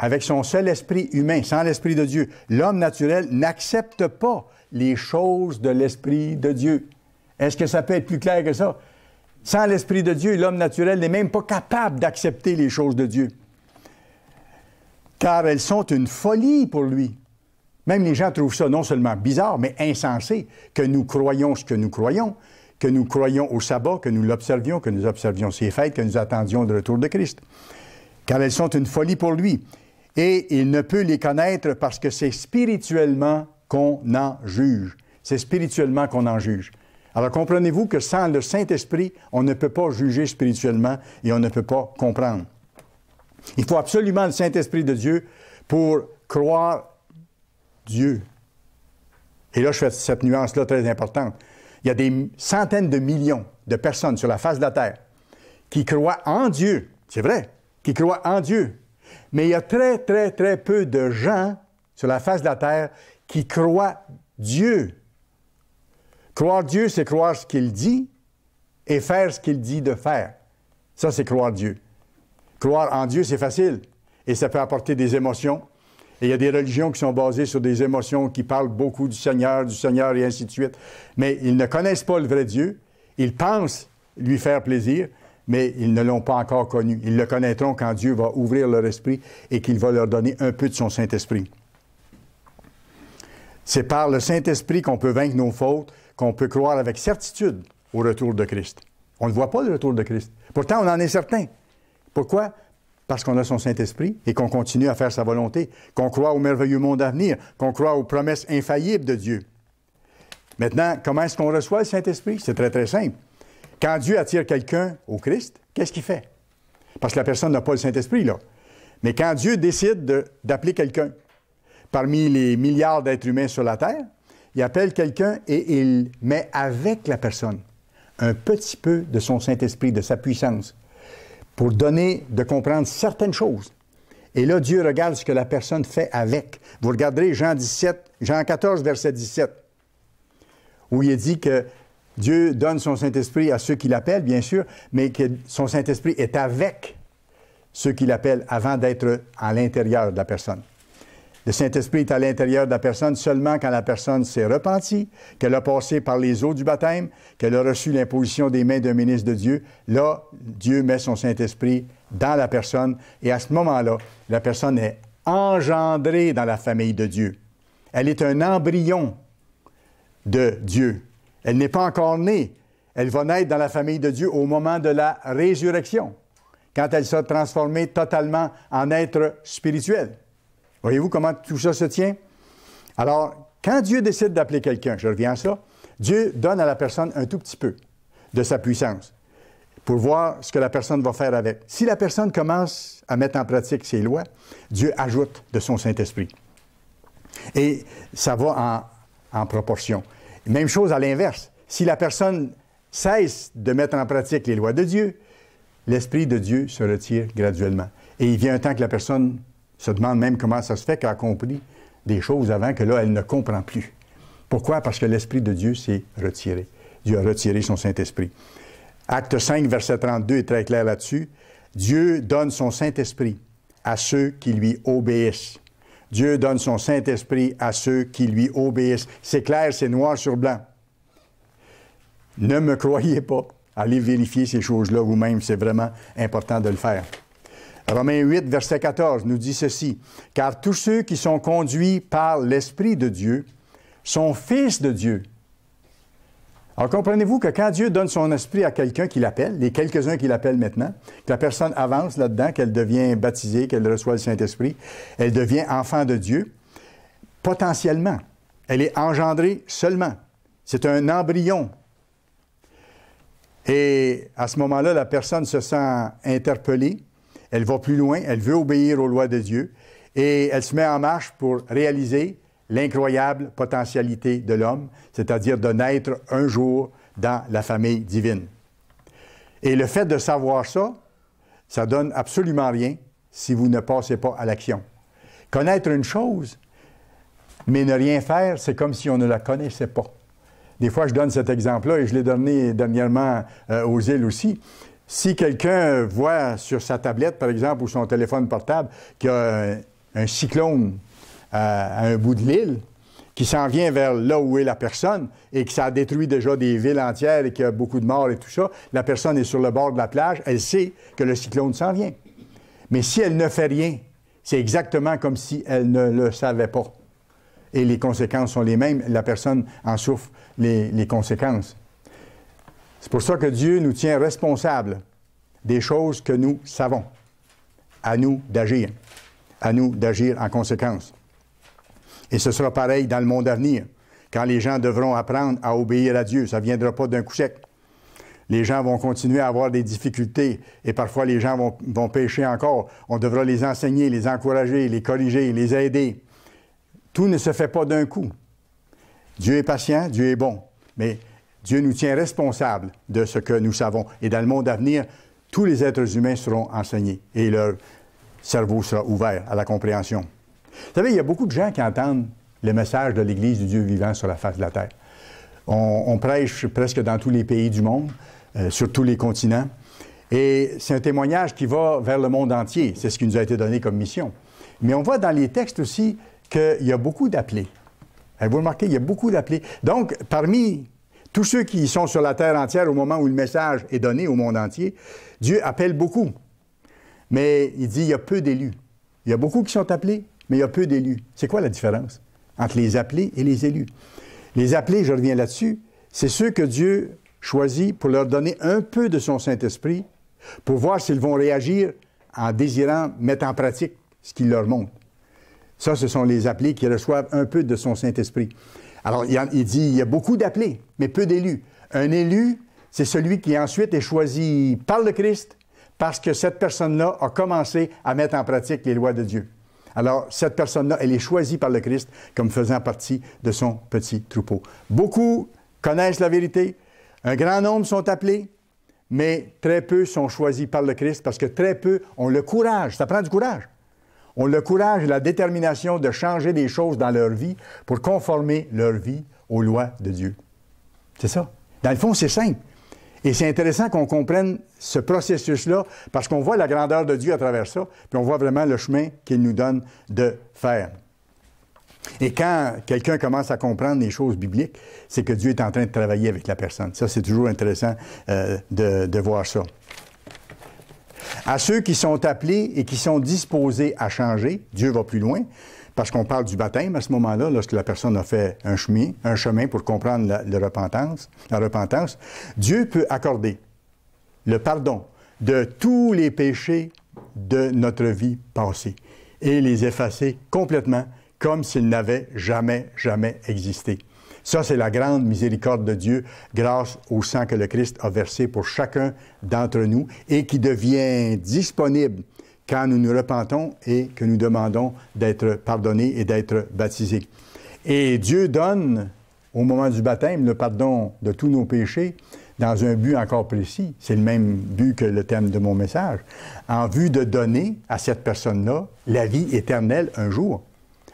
avec son seul esprit humain, sans l'esprit de Dieu, l'homme naturel n'accepte pas les choses de l'esprit de Dieu. Est-ce que ça peut être plus clair que ça? Sans l'esprit de Dieu, l'homme naturel n'est même pas capable d'accepter les choses de Dieu. Car elles sont une folie pour lui. Même les gens trouvent ça non seulement bizarre, mais insensé que nous croyons ce que nous croyons, que nous croyions au sabbat, que nous l'observions, que nous observions ces fêtes, que nous attendions le retour de Christ, car elles sont une folie pour lui. Et il ne peut les connaître parce que c'est spirituellement qu'on en juge. C'est spirituellement qu'on en juge. Alors comprenez-vous que sans le Saint-Esprit, on ne peut pas juger spirituellement et on ne peut pas comprendre. Il faut absolument le Saint-Esprit de Dieu pour croire Dieu. Et là, je fais cette nuance-là très importante. Il y a des centaines de millions de personnes sur la face de la Terre qui croient en Dieu, c'est vrai, qui croient en Dieu. Mais il y a très, très, très peu de gens sur la face de la Terre qui croient Dieu. Croire Dieu, c'est croire ce qu'il dit et faire ce qu'il dit de faire. Ça, c'est croire Dieu. Croire en Dieu, c'est facile et ça peut apporter des émotions, il y a des religions qui sont basées sur des émotions, qui parlent beaucoup du Seigneur, du Seigneur et ainsi de suite. Mais ils ne connaissent pas le vrai Dieu. Ils pensent lui faire plaisir, mais ils ne l'ont pas encore connu. Ils le connaîtront quand Dieu va ouvrir leur esprit et qu'il va leur donner un peu de son Saint-Esprit. C'est par le Saint-Esprit qu'on peut vaincre nos fautes, qu'on peut croire avec certitude au retour de Christ. On ne voit pas le retour de Christ. Pourtant, on en est certain. Pourquoi? parce qu'on a son Saint-Esprit et qu'on continue à faire sa volonté, qu'on croit au merveilleux monde à venir, qu'on croit aux promesses infaillibles de Dieu. Maintenant, comment est-ce qu'on reçoit le Saint-Esprit? C'est très, très simple. Quand Dieu attire quelqu'un au Christ, qu'est-ce qu'il fait? Parce que la personne n'a pas le Saint-Esprit, là. Mais quand Dieu décide d'appeler quelqu'un, parmi les milliards d'êtres humains sur la Terre, il appelle quelqu'un et il met avec la personne un petit peu de son Saint-Esprit, de sa puissance pour donner de comprendre certaines choses. Et là, Dieu regarde ce que la personne fait avec. Vous regarderez Jean 17, Jean 14, verset 17, où il est dit que Dieu donne son Saint-Esprit à ceux qui l'appellent, bien sûr, mais que son Saint-Esprit est avec ceux qui l'appellent avant d'être à l'intérieur de la personne. Le Saint-Esprit est à l'intérieur de la personne seulement quand la personne s'est repentie, qu'elle a passé par les eaux du baptême, qu'elle a reçu l'imposition des mains d'un ministre de Dieu. Là, Dieu met son Saint-Esprit dans la personne et à ce moment-là, la personne est engendrée dans la famille de Dieu. Elle est un embryon de Dieu. Elle n'est pas encore née. Elle va naître dans la famille de Dieu au moment de la résurrection, quand elle sera transformée totalement en être spirituel. Voyez-vous comment tout ça se tient? Alors, quand Dieu décide d'appeler quelqu'un, je reviens à ça, Dieu donne à la personne un tout petit peu de sa puissance pour voir ce que la personne va faire avec. Si la personne commence à mettre en pratique ses lois, Dieu ajoute de son Saint-Esprit. Et ça va en, proportion. Même chose à l'inverse. Si la personne cesse de mettre en pratique les lois de Dieu, l'Esprit de Dieu se retire graduellement. Et il vient un temps que la personne se demande même comment ça se fait qu'elle a compris des choses avant que là, elle ne comprend plus. Pourquoi? Parce que l'Esprit de Dieu s'est retiré. Dieu a retiré son Saint-Esprit. Acte 5, verset 32 est très clair là-dessus. Dieu donne son Saint-Esprit à ceux qui lui obéissent. Dieu donne son Saint-Esprit à ceux qui lui obéissent. C'est clair, c'est noir sur blanc. Ne me croyez pas. Allez vérifier ces choses-là vous-même. C'est vraiment important de le faire. Romains 8, verset 14 nous dit ceci, Car tous ceux qui sont conduits par l'Esprit de Dieu sont fils de Dieu. Alors comprenez-vous que quand Dieu donne son esprit à quelqu'un qui l'appelle les quelques-uns qui l'appellent maintenant, que la personne avance là-dedans, qu'elle devient baptisée, qu'elle reçoit le Saint-Esprit, elle devient enfant de Dieu, potentiellement, elle est engendrée seulement. C'est un embryon. Et à ce moment-là, la personne se sent interpellée, elle va plus loin, elle veut obéir aux lois de Dieu et elle se met en marche pour réaliser l'incroyable potentialité de l'homme, c'est-à-dire de naître un jour dans la famille divine. Et le fait de savoir ça, ça donne absolument rien si vous ne passez pas à l'action. Connaître une chose, mais ne rien faire, c'est comme si on ne la connaissait pas. Des fois, je donne cet exemple-là et je l'ai donné dernièrement euh, aux îles aussi. Si quelqu'un voit sur sa tablette, par exemple, ou son téléphone portable, qu'il y a un, cyclone euh, à, un bout de l'île, qui s'en vient vers là où est la personne et que ça a détruit déjà des villes entières et qu'il y a beaucoup de morts et tout ça, la personne est sur le bord de la plage, elle sait que le cyclone s'en vient. Mais si elle ne fait rien, c'est exactement comme si elle ne le savait pas. Et les conséquences sont les mêmes, la personne en souffre les conséquences. C'est pour ça que Dieu nous tient responsables des choses que nous savons. À nous d'agir. À nous d'agir en conséquence. Et ce sera pareil dans le monde à venir, quand les gens devront apprendre à obéir à Dieu. Ça ne viendra pas d'un coup sec. Les gens vont continuer à avoir des difficultés et parfois les gens vont, vont pécher encore. On devra les enseigner, les encourager, les corriger, les aider. Tout ne se fait pas d'un coup. Dieu est patient, Dieu est bon. Mais Dieu nous tient responsables de ce que nous savons. Et dans le monde à venir, tous les êtres humains seront enseignés et leur cerveau sera ouvert à la compréhension. Vous savez, il y a beaucoup de gens qui entendent le message de l'Église du Dieu vivant sur la face de la terre. On, prêche presque dans tous les pays du monde, euh, sur tous les continents. Et c'est un témoignage qui va vers le monde entier. C'est ce qui nous a été donné comme mission. Mais on voit dans les textes aussi qu'il y a beaucoup d'appelés. Vous remarquez, il y a beaucoup d'appelés. Donc, parmi tous ceux qui sont sur la terre entière au moment où le message est donné au monde entier, Dieu appelle beaucoup. Mais il dit, il y a peu d'élus. Il y a beaucoup qui sont appelés, mais il y a peu d'élus. C'est quoi la différence entre les appelés et les élus? Les appelés, je reviens là-dessus, c'est ceux que Dieu choisit pour leur donner un peu de son Saint-Esprit pour voir s'ils vont réagir en désirant mettre en pratique ce qu'il leur montre. Ça, ce sont les appelés qui reçoivent un peu de son Saint-Esprit. Alors, il, dit, il y a beaucoup d'appelés, mais peu d'élus. Un élu, c'est celui qui ensuite est choisi par le Christ parce que cette personne-là a commencé à mettre en pratique les lois de Dieu. Alors, cette personne-là, elle est choisie par le Christ comme faisant partie de son petit troupeau. Beaucoup connaissent la vérité, un grand nombre sont appelés, mais très peu sont choisis par le Christ parce que très peu ont le courage. Ça prend du courage ont le courage et la détermination de changer des choses dans leur vie pour conformer leur vie aux lois de Dieu. C'est ça. Dans le fond, c'est simple. Et c'est intéressant qu'on comprenne ce processus-là parce qu'on voit la grandeur de Dieu à travers ça, puis on voit vraiment le chemin qu'il nous donne de faire. Et quand quelqu'un commence à comprendre les choses bibliques, c'est que Dieu est en train de travailler avec la personne. Ça, c'est toujours intéressant euh, de voir ça. À ceux qui sont appelés et qui sont disposés à changer, Dieu va plus loin, parce qu'on parle du baptême à ce moment-là, lorsque la personne a fait un chemin, un chemin pour comprendre la, repentance, la repentance, Dieu peut accorder le pardon de tous les péchés de notre vie passée et les effacer complètement comme s'ils n'avaient jamais, jamais existé. Ça, c'est la grande miséricorde de Dieu grâce au sang que le Christ a versé pour chacun d'entre nous et qui devient disponible quand nous nous repentons et que nous demandons d'être pardonnés et d'être baptisés. Et Dieu donne au moment du baptême le pardon de tous nos péchés dans un but encore précis. C'est le même but que le thème de mon message, en vue de donner à cette personne-là la vie éternelle un jour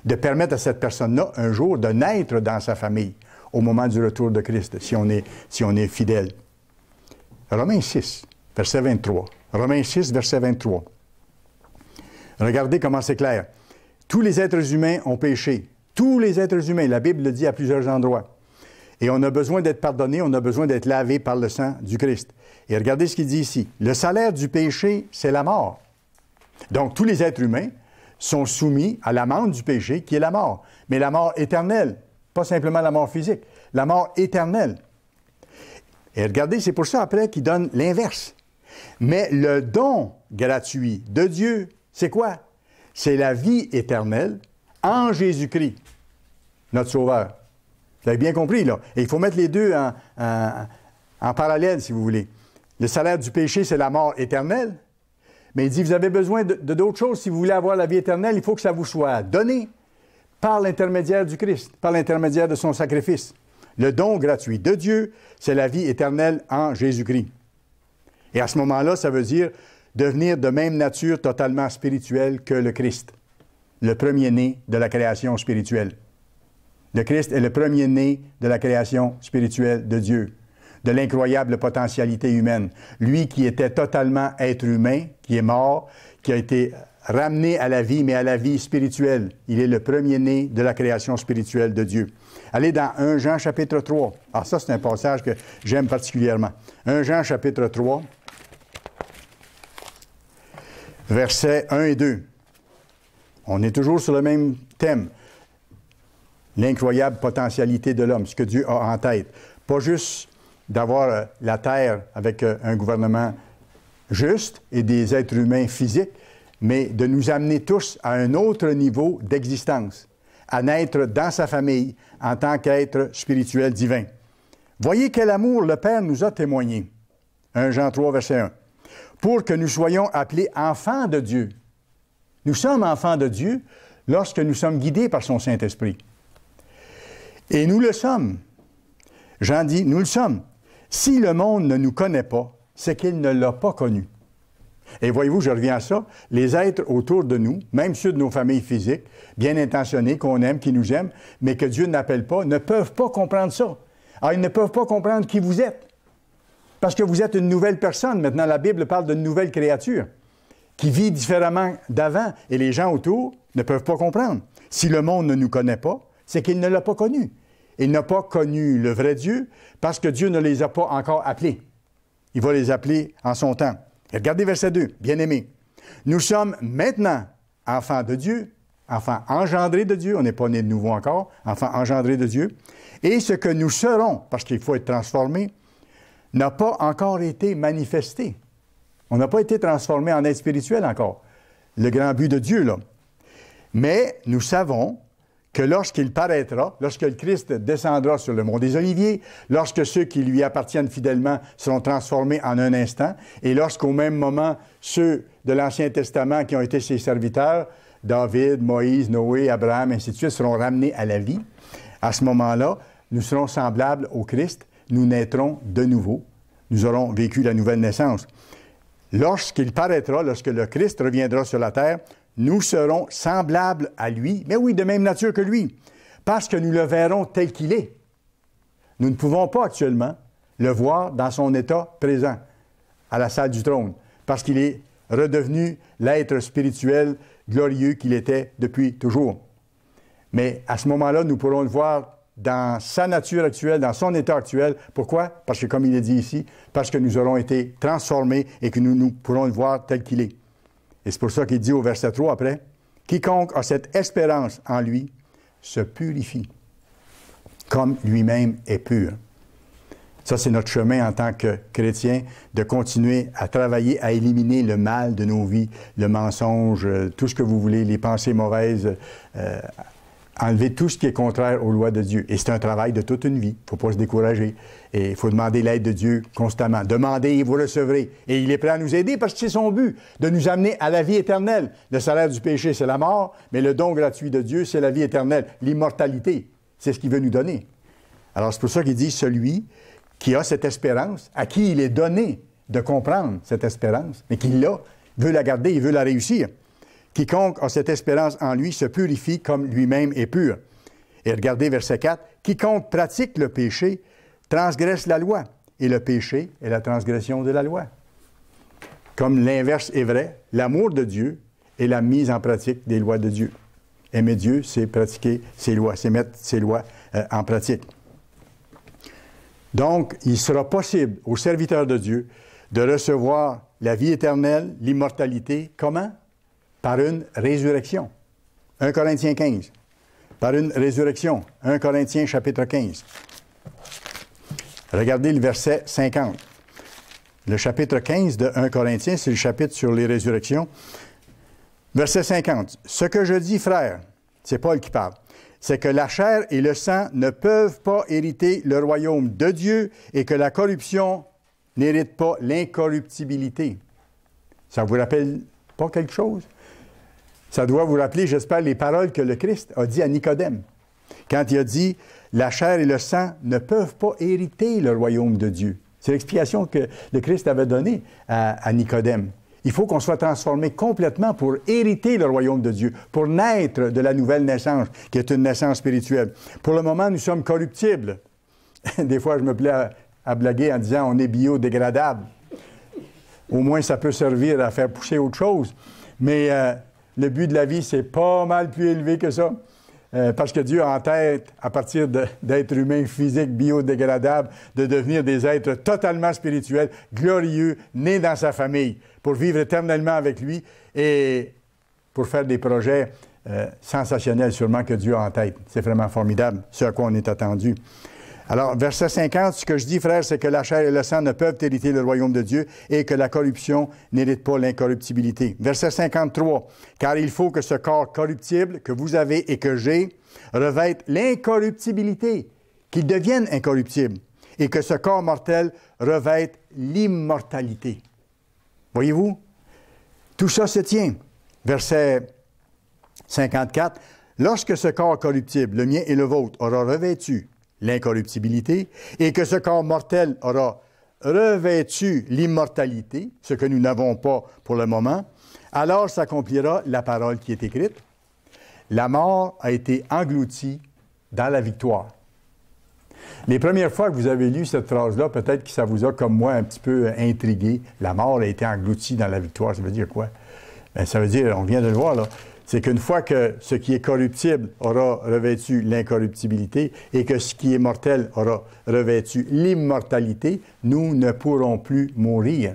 de permettre à cette personne-là un jour de naître dans sa famille au moment du retour de Christ, si on est, si on est fidèle. Romains 6, verset 23. Romains 6, verset 23. Regardez comment c'est clair. Tous les êtres humains ont péché. Tous les êtres humains, la Bible le dit à plusieurs endroits. Et on a besoin d'être pardonné, on a besoin d'être lavé par le sang du Christ. Et regardez ce qu'il dit ici. Le salaire du péché, c'est la mort. Donc tous les êtres humains sont soumis à l'amende du péché qui est la mort, mais la mort éternelle, pas simplement la mort physique, la mort éternelle. Et regardez, c'est pour ça après qu'il donne l'inverse. Mais le don gratuit de Dieu, c'est quoi? C'est la vie éternelle en Jésus-Christ, notre Sauveur. Vous avez bien compris, là. Et il faut mettre les deux en, en parallèle, si vous voulez. Le salaire du péché, c'est la mort éternelle, mais il dit, vous avez besoin de, d'autres choses si vous voulez avoir la vie éternelle, il faut que ça vous soit donné par l'intermédiaire du Christ, par l'intermédiaire de son sacrifice. Le don gratuit de Dieu, c'est la vie éternelle en Jésus-Christ. Et à ce moment-là, ça veut dire devenir de même nature totalement spirituelle que le Christ, le premier-né de la création spirituelle. Le Christ est le premier-né de la création spirituelle de Dieu de l'incroyable potentialité humaine. Lui qui était totalement être humain, qui est mort, qui a été ramené à la vie, mais à la vie spirituelle. Il est le premier-né de la création spirituelle de Dieu. Allez dans 1 Jean chapitre 3. Alors ah, ça, c'est un passage que j'aime particulièrement. 1 Jean chapitre 3, versets 1 et 2. On est toujours sur le même thème. L'incroyable potentialité de l'homme, ce que Dieu a en tête. Pas juste d'avoir euh, la Terre avec euh, un gouvernement juste et des êtres humains physiques, mais de nous amener tous à un autre niveau d'existence, à naître dans sa famille en tant qu'être spirituel divin. Voyez quel amour le Père nous a témoigné. 1 Jean 3, verset 1. Pour que nous soyons appelés enfants de Dieu. Nous sommes enfants de Dieu lorsque nous sommes guidés par son Saint-Esprit. Et nous le sommes. Jean dit, nous le sommes. Si le monde ne nous connaît pas, c'est qu'il ne l'a pas connu. Et voyez-vous, je reviens à ça, les êtres autour de nous, même ceux de nos familles physiques, bien intentionnés, qu'on aime, qui nous aiment, mais que Dieu n'appelle pas, ne peuvent pas comprendre ça. Alors, ah, ils ne peuvent pas comprendre qui vous êtes. Parce que vous êtes une nouvelle personne. Maintenant, la Bible parle d'une nouvelle créature qui vit différemment d'avant et les gens autour ne peuvent pas comprendre. Si le monde ne nous connaît pas, c'est qu'il ne l'a pas connu il n'a pas connu le vrai Dieu parce que Dieu ne les a pas encore appelés. Il va les appeler en son temps. regardez verset 2, bien-aimés. Nous sommes maintenant enfants de Dieu, enfants engendrés de Dieu, on n'est pas nés de nouveau encore, enfants engendrés de Dieu, et ce que nous serons, parce qu'il faut être transformé, n'a pas encore été manifesté. On n'a pas été transformé en être spirituel encore. Le grand but de Dieu, là. Mais nous savons que lorsqu'il paraîtra, lorsque le Christ descendra sur le mont des Oliviers, lorsque ceux qui lui appartiennent fidèlement seront transformés en un instant, et lorsqu'au même moment ceux de l'Ancien Testament qui ont été ses serviteurs, David, Moïse, Noé, Abraham, ainsi de suite, seront ramenés à la vie, à ce moment-là, nous serons semblables au Christ, nous naîtrons de nouveau, nous aurons vécu la nouvelle naissance. Lorsqu'il paraîtra, lorsque le Christ reviendra sur la terre, nous serons semblables à lui, mais oui, de même nature que lui, parce que nous le verrons tel qu'il est. Nous ne pouvons pas actuellement le voir dans son état présent, à la salle du trône, parce qu'il est redevenu l'être spirituel glorieux qu'il était depuis toujours. Mais à ce moment-là, nous pourrons le voir dans sa nature actuelle, dans son état actuel. Pourquoi? Parce que, comme il est dit ici, parce que nous aurons été transformés et que nous, nous pourrons le voir tel qu'il est. Et c'est pour ça qu'il dit au verset 3 après, Quiconque a cette espérance en lui se purifie, comme lui-même est pur. Ça, c'est notre chemin en tant que chrétien, de continuer à travailler à éliminer le mal de nos vies, le mensonge, euh, tout ce que vous voulez, les pensées mauvaises, euh, enlever tout ce qui est contraire aux lois de Dieu. Et c'est un travail de toute une vie. Il ne faut pas se décourager. Et il faut demander l'aide de Dieu constamment. Demandez et vous recevrez. Et il est prêt à nous aider parce que c'est son but, de nous amener à la vie éternelle. Le salaire du péché, c'est la mort, mais le don gratuit de Dieu, c'est la vie éternelle, l'immortalité. C'est ce qu'il veut nous donner. Alors c'est pour ça qu'il dit, celui qui a cette espérance, à qui il est donné de comprendre cette espérance, mais qui l'a, veut la garder, il veut la réussir. Quiconque a cette espérance en lui se purifie comme lui-même est pur. Et regardez verset 4. Quiconque pratique le péché transgresse la loi. Et le péché est la transgression de la loi. Comme l'inverse est vrai, l'amour de Dieu est la mise en pratique des lois de Dieu. Aimer Dieu, c'est pratiquer ses lois, c'est mettre ses lois euh, en pratique. Donc, il sera possible aux serviteurs de Dieu de recevoir la vie éternelle, l'immortalité. Comment? par une résurrection. 1 Corinthiens 15. Par une résurrection. 1 Corinthiens chapitre 15. Regardez le verset 50. Le chapitre 15 de 1 Corinthiens, c'est le chapitre sur les résurrections. Verset 50. Ce que je dis, frère, c'est Paul qui parle, c'est que la chair et le sang ne peuvent pas hériter le royaume de Dieu et que la corruption n'hérite pas l'incorruptibilité. Ça vous rappelle pas quelque chose? Ça doit vous rappeler, j'espère, les paroles que le Christ a dit à Nicodème. Quand il a dit, la chair et le sang ne peuvent pas hériter le royaume de Dieu. C'est l'explication que le Christ avait donnée à, Nicodème. Il faut qu'on soit transformé complètement pour hériter le royaume de Dieu, pour naître de la nouvelle naissance, qui est une naissance spirituelle. Pour le moment, nous sommes corruptibles. Des fois, je me plais à, blaguer en disant on est biodégradable. Au moins, ça peut servir à faire pousser autre chose. Mais euh, le but de la vie, c'est pas mal plus élevé que ça. Euh, parce que Dieu a en tête, à partir d'êtres humains physiques, biodégradables, de devenir des êtres totalement spirituels, glorieux, nés dans sa famille, pour vivre éternellement avec lui et pour faire des projets euh, sensationnels sûrement que Dieu a en tête. C'est vraiment formidable, ce à quoi on est attendu. Alors, verset 50, ce que je dis, frère, c'est que la chair et le sang ne peuvent hériter le royaume de Dieu et que la corruption n'hérite pas l'incorruptibilité. Verset 53, car il faut que ce corps corruptible que vous avez et que j'ai revête l'incorruptibilité, qu'il devienne incorruptible, et que ce corps mortel revête l'immortalité. Voyez-vous? Tout ça se tient. Verset 54, lorsque ce corps corruptible, le mien et le vôtre, aura revêtu l'incorruptibilité, et que ce corps mortel aura revêtu l'immortalité, ce que nous n'avons pas pour le moment, alors s'accomplira la parole qui est écrite. La mort a été engloutie dans la victoire. Les premières fois que vous avez lu cette phrase-là, peut-être que ça vous a, comme moi, un petit peu intrigué. La mort a été engloutie dans la victoire. Ça veut dire quoi? Ben, ça veut dire, on vient de le voir, là, c'est qu'une fois que ce qui est corruptible aura revêtu l'incorruptibilité et que ce qui est mortel aura revêtu l'immortalité, nous ne pourrons plus mourir.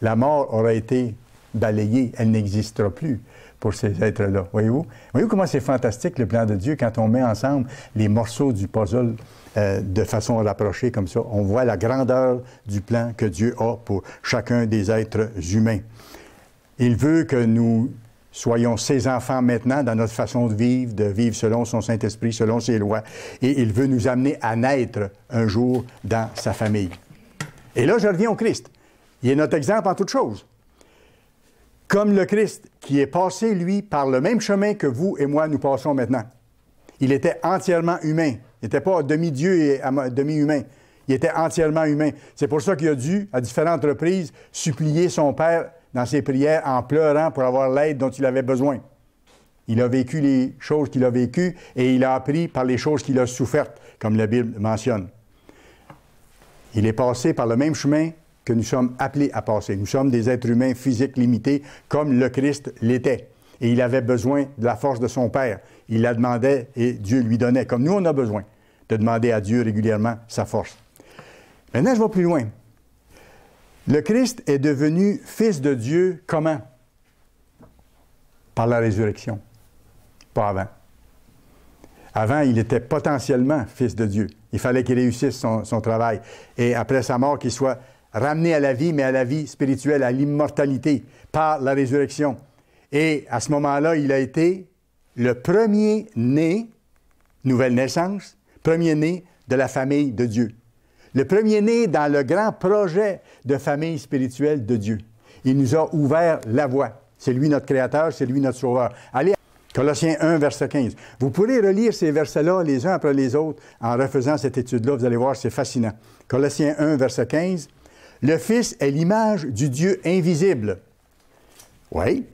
La mort aura été balayée, elle n'existera plus pour ces êtres-là. Voyez-vous? Voyez-vous comment c'est fantastique le plan de Dieu quand on met ensemble les morceaux du puzzle euh, de façon rapprochée comme ça. On voit la grandeur du plan que Dieu a pour chacun des êtres humains. Il veut que nous Soyons ses enfants maintenant dans notre façon de vivre, de vivre selon son Saint-Esprit, selon ses lois. Et il veut nous amener à naître un jour dans sa famille. Et là, je reviens au Christ. Il est notre exemple en toute chose. Comme le Christ qui est passé, lui, par le même chemin que vous et moi nous passons maintenant. Il était entièrement humain. Il n'était pas demi-dieu et demi-humain. Il était entièrement humain. C'est pour ça qu'il a dû, à différentes reprises, supplier son Père dans ses prières en pleurant pour avoir l'aide dont il avait besoin. Il a vécu les choses qu'il a vécues et il a appris par les choses qu'il a souffertes, comme la Bible mentionne. Il est passé par le même chemin que nous sommes appelés à passer. Nous sommes des êtres humains physiques limités, comme le Christ l'était. Et il avait besoin de la force de son Père. Il la demandait et Dieu lui donnait, comme nous, on a besoin de demander à Dieu régulièrement sa force. Maintenant, je vais plus loin. Le Christ est devenu fils de Dieu comment? Par la résurrection, pas avant. Avant, il était potentiellement fils de Dieu. Il fallait qu'il réussisse son, son, travail. Et après sa mort, qu'il soit ramené à la vie, mais à la vie spirituelle, à l'immortalité, par la résurrection. Et à ce moment-là, il a été le premier né, nouvelle naissance, premier né de la famille de Dieu le premier-né dans le grand projet de famille spirituelle de Dieu. Il nous a ouvert la voie. C'est lui notre Créateur, c'est lui notre Sauveur. Allez, Colossiens 1, verset 15. Vous pourrez relire ces versets-là les uns après les autres en refaisant cette étude-là. Vous allez voir, c'est fascinant. Colossiens 1, verset 15. Le Fils est l'image du Dieu invisible. Oui,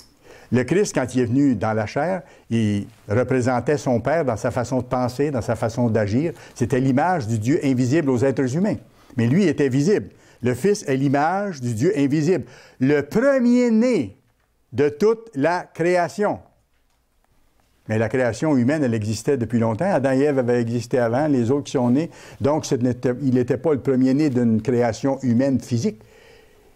le Christ, quand il est venu dans la chair, il représentait son Père dans sa façon de penser, dans sa façon d'agir. C'était l'image du Dieu invisible aux êtres humains. Mais lui était visible. Le Fils est l'image du Dieu invisible. Le premier-né de toute la création. Mais la création humaine, elle existait depuis longtemps. Adam et Ève avaient existé avant, les autres qui sont nés. Donc, il n'était pas le premier-né d'une création humaine physique.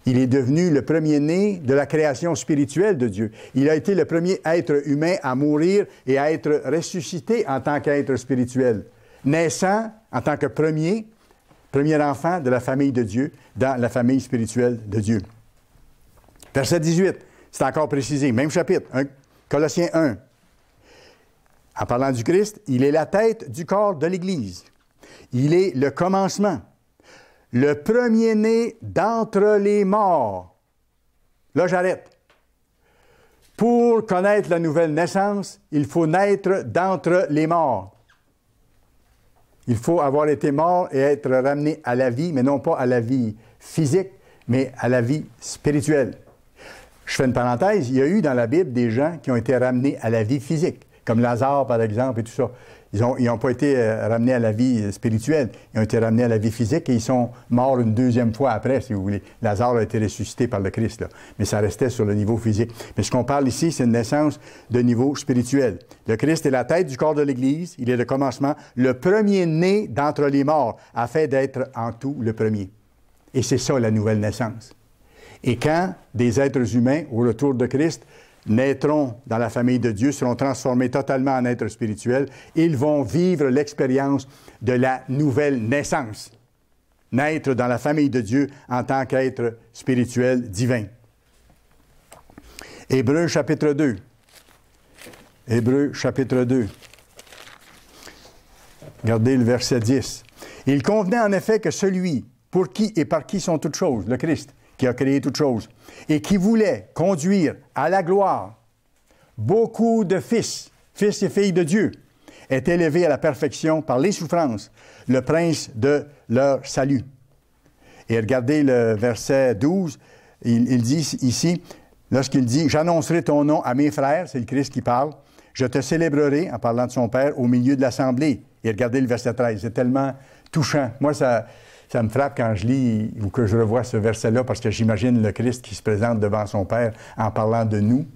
Il est devenu le premier-né de la création spirituelle de Dieu. Il a été le premier être humain à mourir et à être ressuscité en tant qu'être spirituel, naissant en tant que premier, premier enfant de la famille de Dieu, dans la famille spirituelle de Dieu. Verset 18, c'est encore précisé, même chapitre, Colossiens 1. En parlant du Christ, il est la tête du corps de l'Église. Il est le commencement le premier-né d'entre les morts. Là, j'arrête. Pour connaître la nouvelle naissance, il faut naître d'entre les morts. Il faut avoir été mort et être ramené à la vie, mais non pas à la vie physique, mais à la vie spirituelle. Je fais une parenthèse, il y a eu dans la Bible des gens qui ont été ramenés à la vie physique comme Lazare, par exemple, et tout ça. Ils n'ont ils ont pas été euh, ramenés à la vie spirituelle, ils ont été ramenés à la vie physique et ils sont morts une deuxième fois après, si vous voulez. Lazare a été ressuscité par le Christ, mais ça restait sur le niveau physique. Mais ce qu'on parle ici, c'est une naissance de niveau spirituel. Le Christ est la tête du corps de l'Église, il est le commencement, le premier-né d'entre les morts, afin d'être en tout le premier. Et c'est ça la nouvelle naissance. Et quand des êtres humains, au retour de Christ, naîtront dans la famille de Dieu, seront transformés totalement en êtres spirituels. Ils vont vivre l'expérience de la nouvelle naissance. Naître dans la famille de Dieu en tant qu'être spirituel divin. Hébreu chapitre 2. Hébreu chapitre 2. Regardez le verset 10. Il convenait en effet que celui pour qui et par qui sont toutes choses, le Christ, qui a créé toute chose et qui voulait conduire à la gloire beaucoup de fils, fils et filles de Dieu, est élevé à la perfection par les souffrances, le prince de leur salut. Et regardez le verset 12, il, il dit ici, lorsqu'il dit, J'annoncerai ton nom à mes frères, c'est le Christ qui parle, je te célébrerai, en parlant de son Père, au milieu de l'assemblée. Et regardez le verset 13, c'est tellement touchant. Moi, ça, ça me frappe quand je lis ou que je revois ce verset-là parce que j'imagine le Christ qui se présente devant son Père en parlant de nous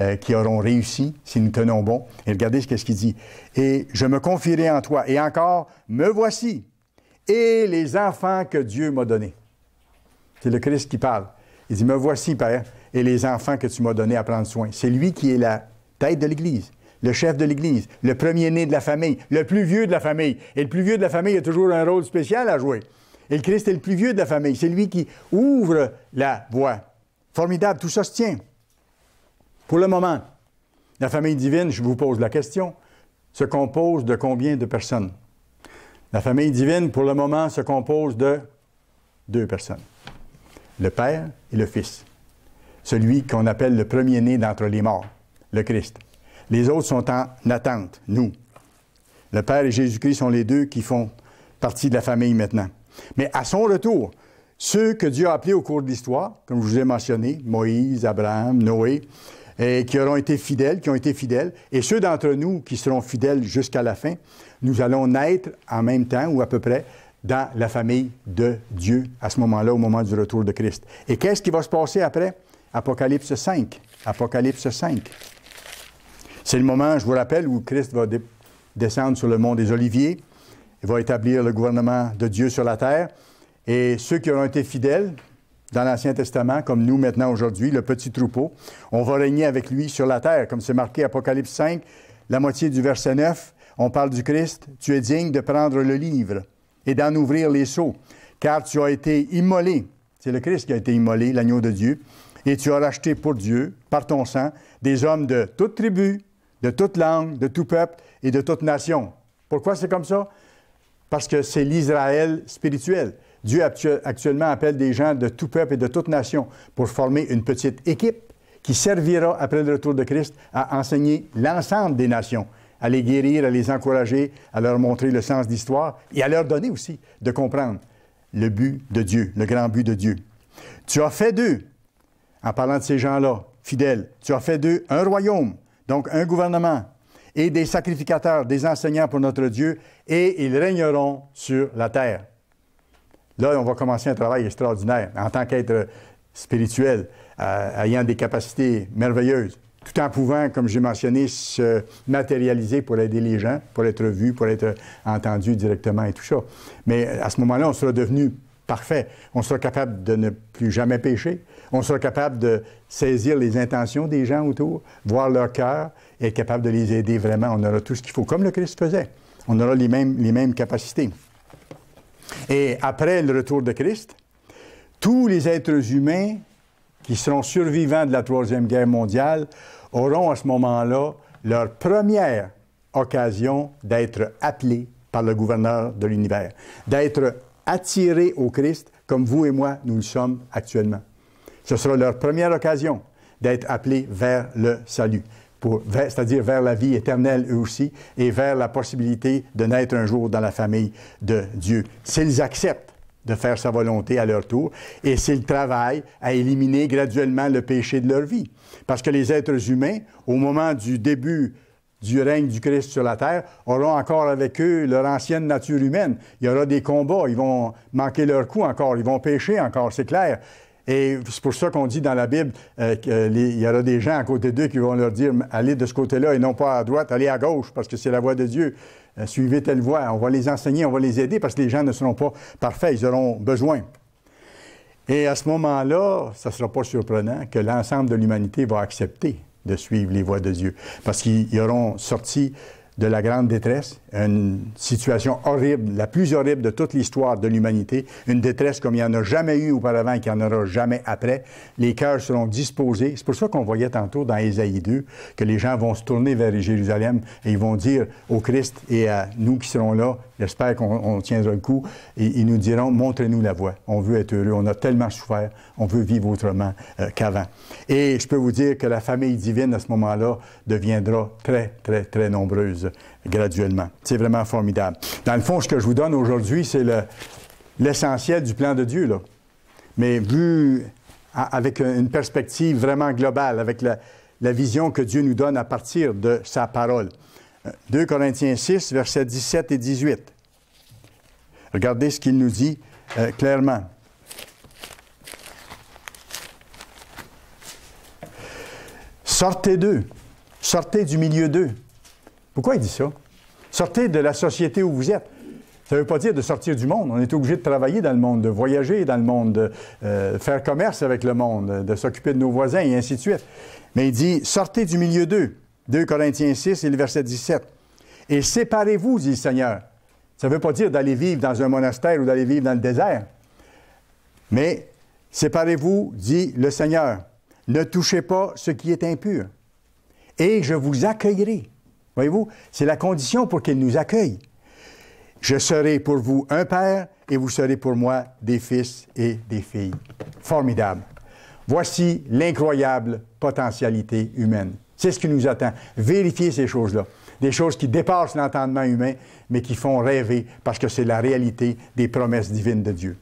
euh, qui aurons réussi si nous tenons bon. Et regardez ce qu'est-ce qu'il dit. Et je me confierai en toi. Et encore, me voici et les enfants que Dieu m'a donnés. C'est le Christ qui parle. Il dit, me voici, Père, et les enfants que tu m'as donnés à prendre soin. C'est lui qui est la tête de l'Église le chef de l'Église, le premier-né de la famille, le plus vieux de la famille. Et le plus vieux de la famille a toujours un rôle spécial à jouer. Et le Christ est le plus vieux de la famille. C'est lui qui ouvre la voie. Formidable, tout ça se tient. Pour le moment, la famille divine, je vous pose la question, se compose de combien de personnes? La famille divine, pour le moment, se compose de deux personnes, le Père et le Fils, celui qu'on appelle le premier-né d'entre les morts, le Christ. Les autres sont en attente, nous. Le Père et Jésus-Christ sont les deux qui font partie de la famille maintenant. Mais à son retour, ceux que Dieu a appelés au cours de l'histoire, comme je vous ai mentionné, Moïse, Abraham, Noé, et qui auront été fidèles, qui ont été fidèles, et ceux d'entre nous qui seront fidèles jusqu'à la fin, nous allons naître en même temps ou à peu près dans la famille de Dieu à ce moment-là, au moment du retour de Christ. Et qu'est-ce qui va se passer après? Apocalypse 5. Apocalypse 5. C'est le moment, je vous rappelle, où Christ va descendre sur le mont des Oliviers. Il va établir le gouvernement de Dieu sur la terre. Et ceux qui auront été fidèles dans l'Ancien Testament, comme nous maintenant aujourd'hui, le petit troupeau, on va régner avec lui sur la terre, comme c'est marqué Apocalypse 5, la moitié du verset 9. On parle du Christ. Tu es digne de prendre le livre et d'en ouvrir les seaux, car tu as été immolé. C'est le Christ qui a été immolé, l'agneau de Dieu. Et tu as racheté pour Dieu, par ton sang, des hommes de toute tribu, de toute langue, de tout peuple et de toute nation. Pourquoi c'est comme ça? parce que c'est l'Israël spirituel. Dieu actuellement appelle des gens de tout peuple et de toute nation pour former une petite équipe qui servira après le retour de Christ à enseigner l'ensemble des nations, à les guérir, à les encourager, à leur montrer le sens d'histoire et à leur donner aussi de comprendre le but de Dieu, le grand but de Dieu. Tu as fait d'eux, en parlant de ces gens-là, fidèles, tu as fait d'eux un royaume, donc un gouvernement, et des sacrificateurs, des enseignants pour notre Dieu, et ils régneront sur la terre. Là, on va commencer un travail extraordinaire en tant qu'être spirituel, euh, ayant des capacités merveilleuses, tout en pouvant, comme j'ai mentionné, se matérialiser pour aider les gens, pour être vu, pour être entendu directement et tout ça. Mais euh, à ce moment-là, on sera devenu parfait. On sera capable de ne plus jamais pécher. On sera capable de saisir les intentions des gens autour, voir leur cœur et être capable de les aider vraiment. On aura tout ce qu'il faut, comme le Christ faisait. On aura les mêmes, les mêmes capacités. Et après le retour de Christ, tous les êtres humains qui seront survivants de la Troisième Guerre mondiale auront à ce moment-là leur première occasion d'être appelés par le gouverneur de l'univers, d'être attirés au Christ comme vous et moi, nous le sommes actuellement. Ce sera leur première occasion d'être appelés vers le salut c'est-à-dire vers la vie éternelle eux aussi, et vers la possibilité de naître un jour dans la famille de Dieu. S'ils acceptent de faire sa volonté à leur tour, et s'ils travaillent à éliminer graduellement le péché de leur vie. Parce que les êtres humains, au moment du début du règne du Christ sur la terre auront encore avec eux leur ancienne nature humaine. Il y aura des combats, ils vont manquer leur coup encore, ils vont pécher encore, c'est clair. Et c'est pour ça qu'on dit dans la Bible euh, qu'il y aura des gens à côté d'eux qui vont leur dire allez de ce côté-là et non pas à droite, allez à gauche parce que c'est la voie de Dieu. Euh, suivez telle voie. On va les enseigner, on va les aider parce que les gens ne seront pas parfaits, ils auront besoin. Et à ce moment-là, ça ne sera pas surprenant que l'ensemble de l'humanité va accepter de suivre les voies de Dieu parce qu'ils auront sorti de la grande détresse, une situation horrible, la plus horrible de toute l'histoire de l'humanité, une détresse comme il n'y en a jamais eu auparavant et qu'il n'y en aura jamais après. Les cœurs seront disposés. C'est pour ça qu'on voyait tantôt dans Ésaïe 2 que les gens vont se tourner vers Jérusalem et ils vont dire au Christ et à nous qui serons là, j'espère qu'on tiendra le coup, et ils nous diront, montrez-nous la voie. On veut être heureux, on a tellement souffert, on veut vivre autrement euh, qu'avant. Et je peux vous dire que la famille divine à ce moment-là deviendra très, très, très nombreuse graduellement. C'est vraiment formidable. Dans le fond, ce que je vous donne aujourd'hui, c'est l'essentiel du plan de Dieu. Là. Mais vu avec une perspective vraiment globale, avec la, vision que Dieu nous donne à partir de sa parole. 2 euh, Corinthiens 6, versets 17 et 18. Regardez ce qu'il nous dit euh, clairement. Sortez d'eux, sortez du milieu d'eux pourquoi il dit ça? Sortez de la société où vous êtes. Ça ne veut pas dire de sortir du monde. On est obligé de travailler dans le monde, de voyager dans le monde, de euh, faire commerce avec le monde, de s'occuper de nos voisins et ainsi de suite. Mais il dit, sortez du milieu d'eux. 2 Corinthiens 6 et le verset 17. Et séparez-vous, dit le Seigneur. Ça ne veut pas dire d'aller vivre dans un monastère ou d'aller vivre dans le désert. Mais séparez-vous, dit le Seigneur. Ne touchez pas ce qui est impur. Et je vous accueillerai. Voyez-vous, c'est la condition pour qu'il nous accueille. Je serai pour vous un père et vous serez pour moi des fils et des filles. Formidable. Voici l'incroyable potentialité humaine. C'est ce qui nous attend. Vérifiez ces choses-là. Des choses qui dépassent l'entendement humain, mais qui font rêver parce que c'est la réalité des promesses divines de Dieu.